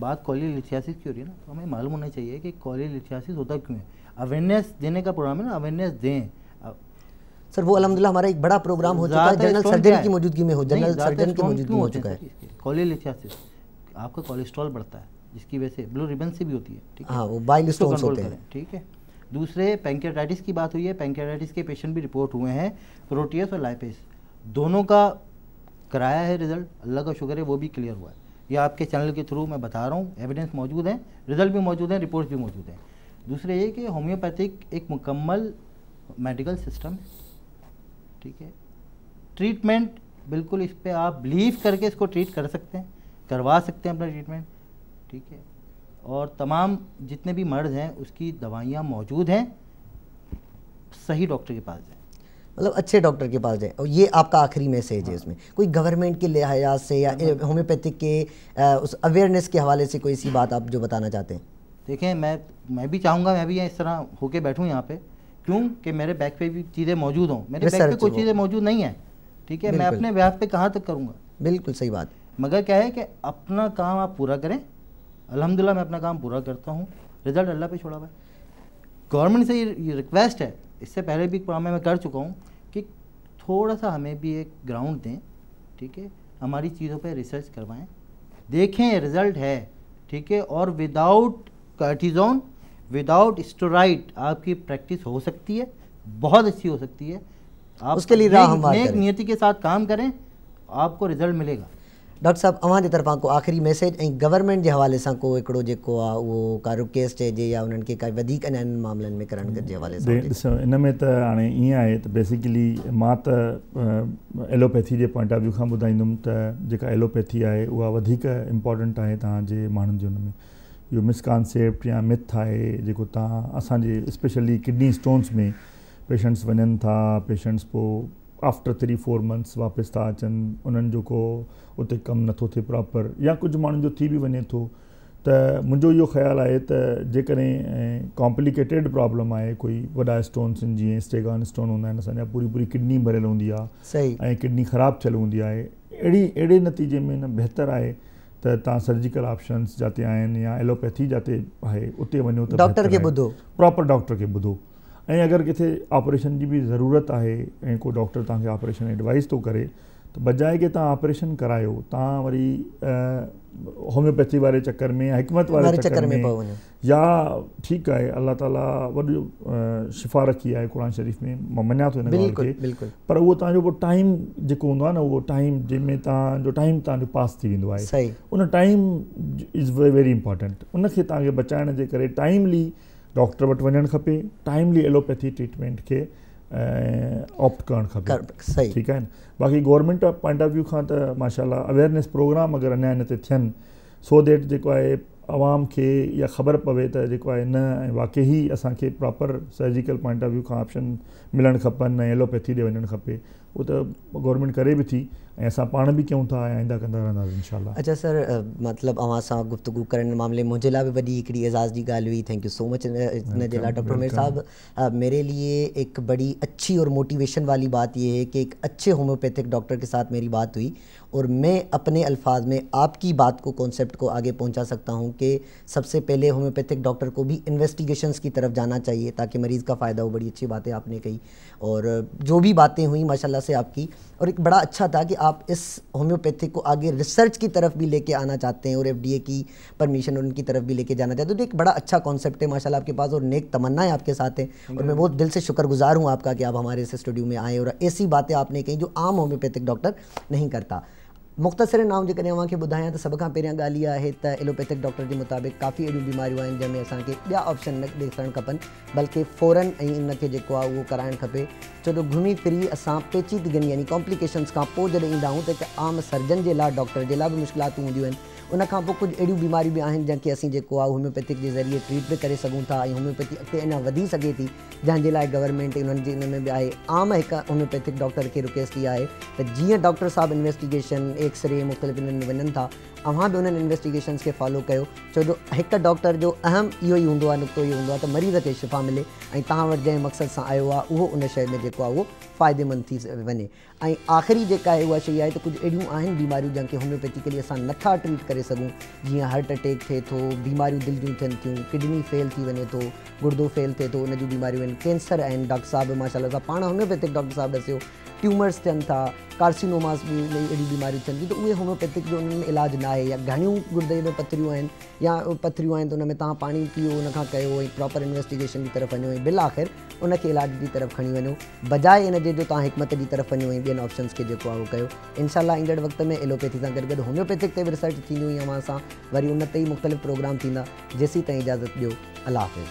बात कॉलेज लिथियासिस की हो रही है ना तो हमें मालूम होना चाहिए कि कॉलेज लिथियासिस होता क्यों है अवेयरनेस देने का प्रोग्राम है ना अवेयरनेस दें सर वो अलहमदिल्ला हमारा एक बड़ा प्रोग्राम हो चुका है जनरल सर्जन की मौजूदगी में हो जनरल सर्जन की मौजूदगी हो चुका है कॉलेज लिथियासिस आपका कोलेस्ट्रॉल बढ़ता है जिसकी वजह से ब्लू रिबन से भी होती है ठीक है हाँ, वो बाइल होते हैं ठीक है दूसरे पेंकेटाइटिस की बात हुई है पेंकेटाइटिस के पेशेंट भी रिपोर्ट हुए हैं प्रोटियस और लाइपेस दोनों का कराया है रिजल्ट अल्लाह का शुक्र है वो भी क्लियर हुआ है या आपके चैनल के थ्रू मैं बता रहा हूँ एविडेंस मौजूद है रिजल्ट भी मौजूद हैं रिपोर्ट्स भी मौजूद हैं दूसरे ये कि होम्योपैथिक एक मुकम्मल मेडिकल सिस्टम है ठीक है ट्रीटमेंट बिल्कुल इस पर आप बिलीव करके इसको ट्रीट कर सकते हैं करवा सकते हैं अपना ट्रीटमेंट ठीक है और तमाम जितने भी मर्ज हैं उसकी दवाइयाँ मौजूद हैं सही डॉक्टर के पास जाएँ मतलब अच्छे डॉक्टर के पास जाए और ये आपका आखिरी मैसेज हाँ। है इसमें कोई गवर्नमेंट के लिहाज से या होम्योपैथिक हाँ, हाँ। के आ, उस अवेयरनेस के हवाले से कोई ऐसी बात आप जो बताना चाहते हैं देखें मैं मैं भी चाहूँगा मैं भी इस तरह होके बैठूँ यहाँ पे क्यों कि मेरे बैक पे भी चीज़ें मौजूद हों मेरे बैक पे कोई चीज़ें मौजूद नहीं है ठीक है मैं अपने ब्याह पे कहाँ तक करूँगा बिल्कुल सही बात मगर क्या है कि अपना काम आप पूरा करें अलहमदिल्ला मैं अपना काम पूरा करता हूँ रिजल्ट अल्लाह पे छोड़ा हुआ है गवर्नमेंट से ये रिक्वेस्ट है इससे पहले भी प्रोग्राम मैं कर चुका हूँ थोड़ा सा हमें भी एक ग्राउंड दें ठीक है हमारी चीज़ों पे रिसर्च करवाएं देखें रिजल्ट है ठीक है और विदाउट कार्टिजोन विदाउट स्टोराइट आपकी प्रैक्टिस हो सकती है बहुत अच्छी हो सकती है आप उसके लिए नेक नियति के साथ काम करें आपको रिजल्ट मिलेगा डॉक्टर साहब अव्हां जे तरफ़ां को आख़िरी मैसेज ऐं गवर्नमेंट के हवाले से को हिकिड़ो जेको आहे उहो रिक्वेस्ट चइजे या उन्हनि खे का में कर इनमें तो हाँ ये हिन में बेसिकली एलोपैथी जे पॉइंट ऑफ व्यू का ॿुधाईंदुमि त जेका एलोपैथी है वह इंपॉर्टेंट है तव्हांजे माण्हुनि जे हुन में मिसकॉन्सेप्ट या मिथ आहे जो तव्हां असांजे किडनी स्टोन्स में पेशेंट्स वञनि था patients after three four months वापसि था अचनि उन्हनि जो को उते कमु नथो थिए प्रॉपर या कुझु माण्हुनि जो थी बि वञे थो त मुंहिंजो इहो ख़्यालु आहे त जेकॾहिं कॉम्पलिकेटेड प्रॉब्लम आहे कोई वॾा स्टोन्स आहिनि जीअं स्टेगान स्टोन हूंदा आहिनि असांजा पूरी पूरी किडनी भरियलु हूंदी आहे सही ऐं किडनी ख़राबु थियल हूंदी आहे अहिड़ी अहिड़े नतीजे में न बहितरु आहे त तव्हां सर्जिकल ऑपशन्स जिते आहिनि या एलोपैथी जिते आहे उते वञो त डॉक्टर खे ॿुधो प्रॉपर डॉक्टर खे ॿुधो ऐं अगरि किथे ऑपरेशन जी बि ज़रूरत आहे ऐं को डॉक्टर तव्हांखे ऑपरेशन एडवाइस थो करे त बजाए की तव्हां ऑपरेशन करायो तव्हां वरी होम्योपैथी वारे चकर में या हिकमत वारे चकर में या ठीकु आहे अल्ला ताला वॾो शिफ़ा रखी आहे क़ुर शरीफ़ में मां मञा थो हिन खे पर उहो तव्हांजो पोइ टाइम जेको हूंदो आहे न उहो टाइम जंहिंमें तव्हांजो टाइम तव्हांजो पास थी वेंदो आहे उन टाइम इज़ वेरी इंपॉर्टेंट उनखे तव्हांखे बचाइण जे करे टाइमली डॉक्टर वटि वञणु खपे टाइमली एलोपैथी ट्रीटमेंट खे ऑप्ट करणु खपे ठीकु आहे न बाक़ी गवर्नमेंट पॉइंट ऑफ व्यू खां त माशाला अवेयरनेस प्रोग्राम अगरि अञा हिन ते थियनि सो देट जेको आहे आवाम खे इहा ख़बर पवे त जेको आहे न वाक़ई वाक़ई असांखे proper surgical point of view खां ऑप्शन मिलणु खपनि ऐं एलोपैथी ॾे वञणु खपे उहो त गवर्नमेंट करे बि थी ऐं पा भी क्यों था ऐं कहना कंदा अच्छा सर मतलब अवसा सां गुफ़्तगु कर मामले मुझे ला भी वॾी हिकिड़ी एज़ाज़ की गाल हुई thank you so much doctor Mir साहब मेरे लिए एक बड़ी अच्छी और मोटिवेशन वाली बात यह है कि एक अच्छे होम्योपैथिक डॉक्टर के साथ मेरी बात हुई और मैं अपने अल्फाज में आपकी बात को कॉन्सेप्ट को आगे पहुंचा सकता हूं कि सबसे पहले होम्योपैथिक डॉक्टर को भी इन्वेस्टिगेशंस की तरफ जाना चाहिए ताकि मरीज़ का फ़ायदा हो बड़ी अच्छी बातें आपने कही और जो भी बातें हुई माशाल्लाह से आपकी और एक बड़ा अच्छा था कि आप आप इस होम्योपैथी को आगे रिसर्च की तरफ भी लेके आना चाहते हैं और एफडीए की परमिशन और उनकी तरफ भी लेके जाना चाहते हैं तो एक बड़ा अच्छा कॉन्सेप्ट है माशाल्लाह आपके पास और नेक तमन्नाएं आपके साथ हैं और मैं बहुत दिल से शुक्रगुजार हूँ आपका कि आप हमारे इस स्टूडियो में आए और ऐसी बातें आपने कहीं जो आम होम्योपैथिक डॉक्टर नहीं करता मुख़्तसिर नाम जेकॾहिं तव्हांखे ॿुधायां त सभ खां पहिरियां ॻाल्हि इहा आहे त एलोपैथिक डॉक्टर जे मुताबिक़ काफ़ी अहिड़ियूं बीमारियूं आहिनि जंहिंमें असांखे ॿिया ऑपशन न ॾिसणु खपनि बल्कि फौरन ऐं इनखे जेको आहे उहो कराइणु खपे छो जो घुमी फिरी असां पेचीदगनी यानी कॉम्प्लिकेशन्स खां पोइ जॾहिं ईंदा आहियूं त आम सर्जन जे लाइ डॉक्टर जे लाइ बि मुश्किलातूं हूंदियूं आहिनि उनखां पोइ कुझु अहिड़ियूं बीमारियूं बि आहिनि जंहिंखे असां जेको आहे होमियोपैथिक जे ज़रिए ट्रीट बि करे सघूं था ऐं होमियोपैथी अॻिते अञा वधी सघे थी जंहिंजे लाइ गवर्नमेंट उन्हनि जी हिन में बि आहे आम हिकु होम्योपैथिक डॉक्टर खे रिक्वेस्ट थी आहे त जीअं डॉक्टर साहिबु इन्वेस्टिगेशन एक्सरे मुख़्तलिफ़ वञनि था अव्हां बि उन्हनि इंवेस्टिगेशन्स खे फॉलो कयो छो जो हिकु डॉक्टर जो अहम इहो ई हूंदो आहे नुक़्तो इहो हूंदो आहे त मरीज़ खे शिफ़ा मिले ऐं तव्हां वटि जंहिं मक़सदु सां आयो आहे उहो उन शइ में जेको आहे उहो फ़ाइदेमंद थी वञे ऐं आख़िरी जेका आहे उहा शइ आहे त कुझु अहिड़ियूं आहिनि बीमारियूं जंहिंखे होम्योपैथिकली असां नथा ट्रीट करे सघूं जीअं हार्ट अटैक थिए थो बीमारियूं दिलि जूं थियनि थियूं किडनी फेल थी वञे थो गुर्दो फेल थिए थो उन जूं बीमारियूं आहिनि कैंसर आहिनि डॉक्टर साहिबु माशा सां पाण होम्योपैथिक डॉक्टर साहिबु ॾसियो ट्यूमर्स थियनि था कार्सिनोमास बि ॿई अहिड़ी बीमारी थियनि थियूं त उहे होमियोपैथिक जो उन में इलाजु न आहे या घणियूं में पथरियूं आहिनि या पथरियूं आहिनि त उन में तव्हां पाणी पीओ उनखां कयो ऐं प्रोपर इंवेस्टिगेशन जी तरफ़ वञो ऐं बिल आख़िर उनखे इलाज जी तरफ़ खणी वञो बजाए जो तव्हां हिकमत जी तरफ़ वञो वेंदियुनि ऑप्शन्स खे जेको आहे उहो कयो इनशाला ईंदड़ वक़्त में एलोपैथी सां गॾु गॾु होमियोपैथिक ते बि रिसर्च थींदी हुई सां वरी उन ते ई मुख़्तलिफ़ प्रोग्राम थींदा जेसीं ताईं इजाज़त ॾियो अलाफ़ु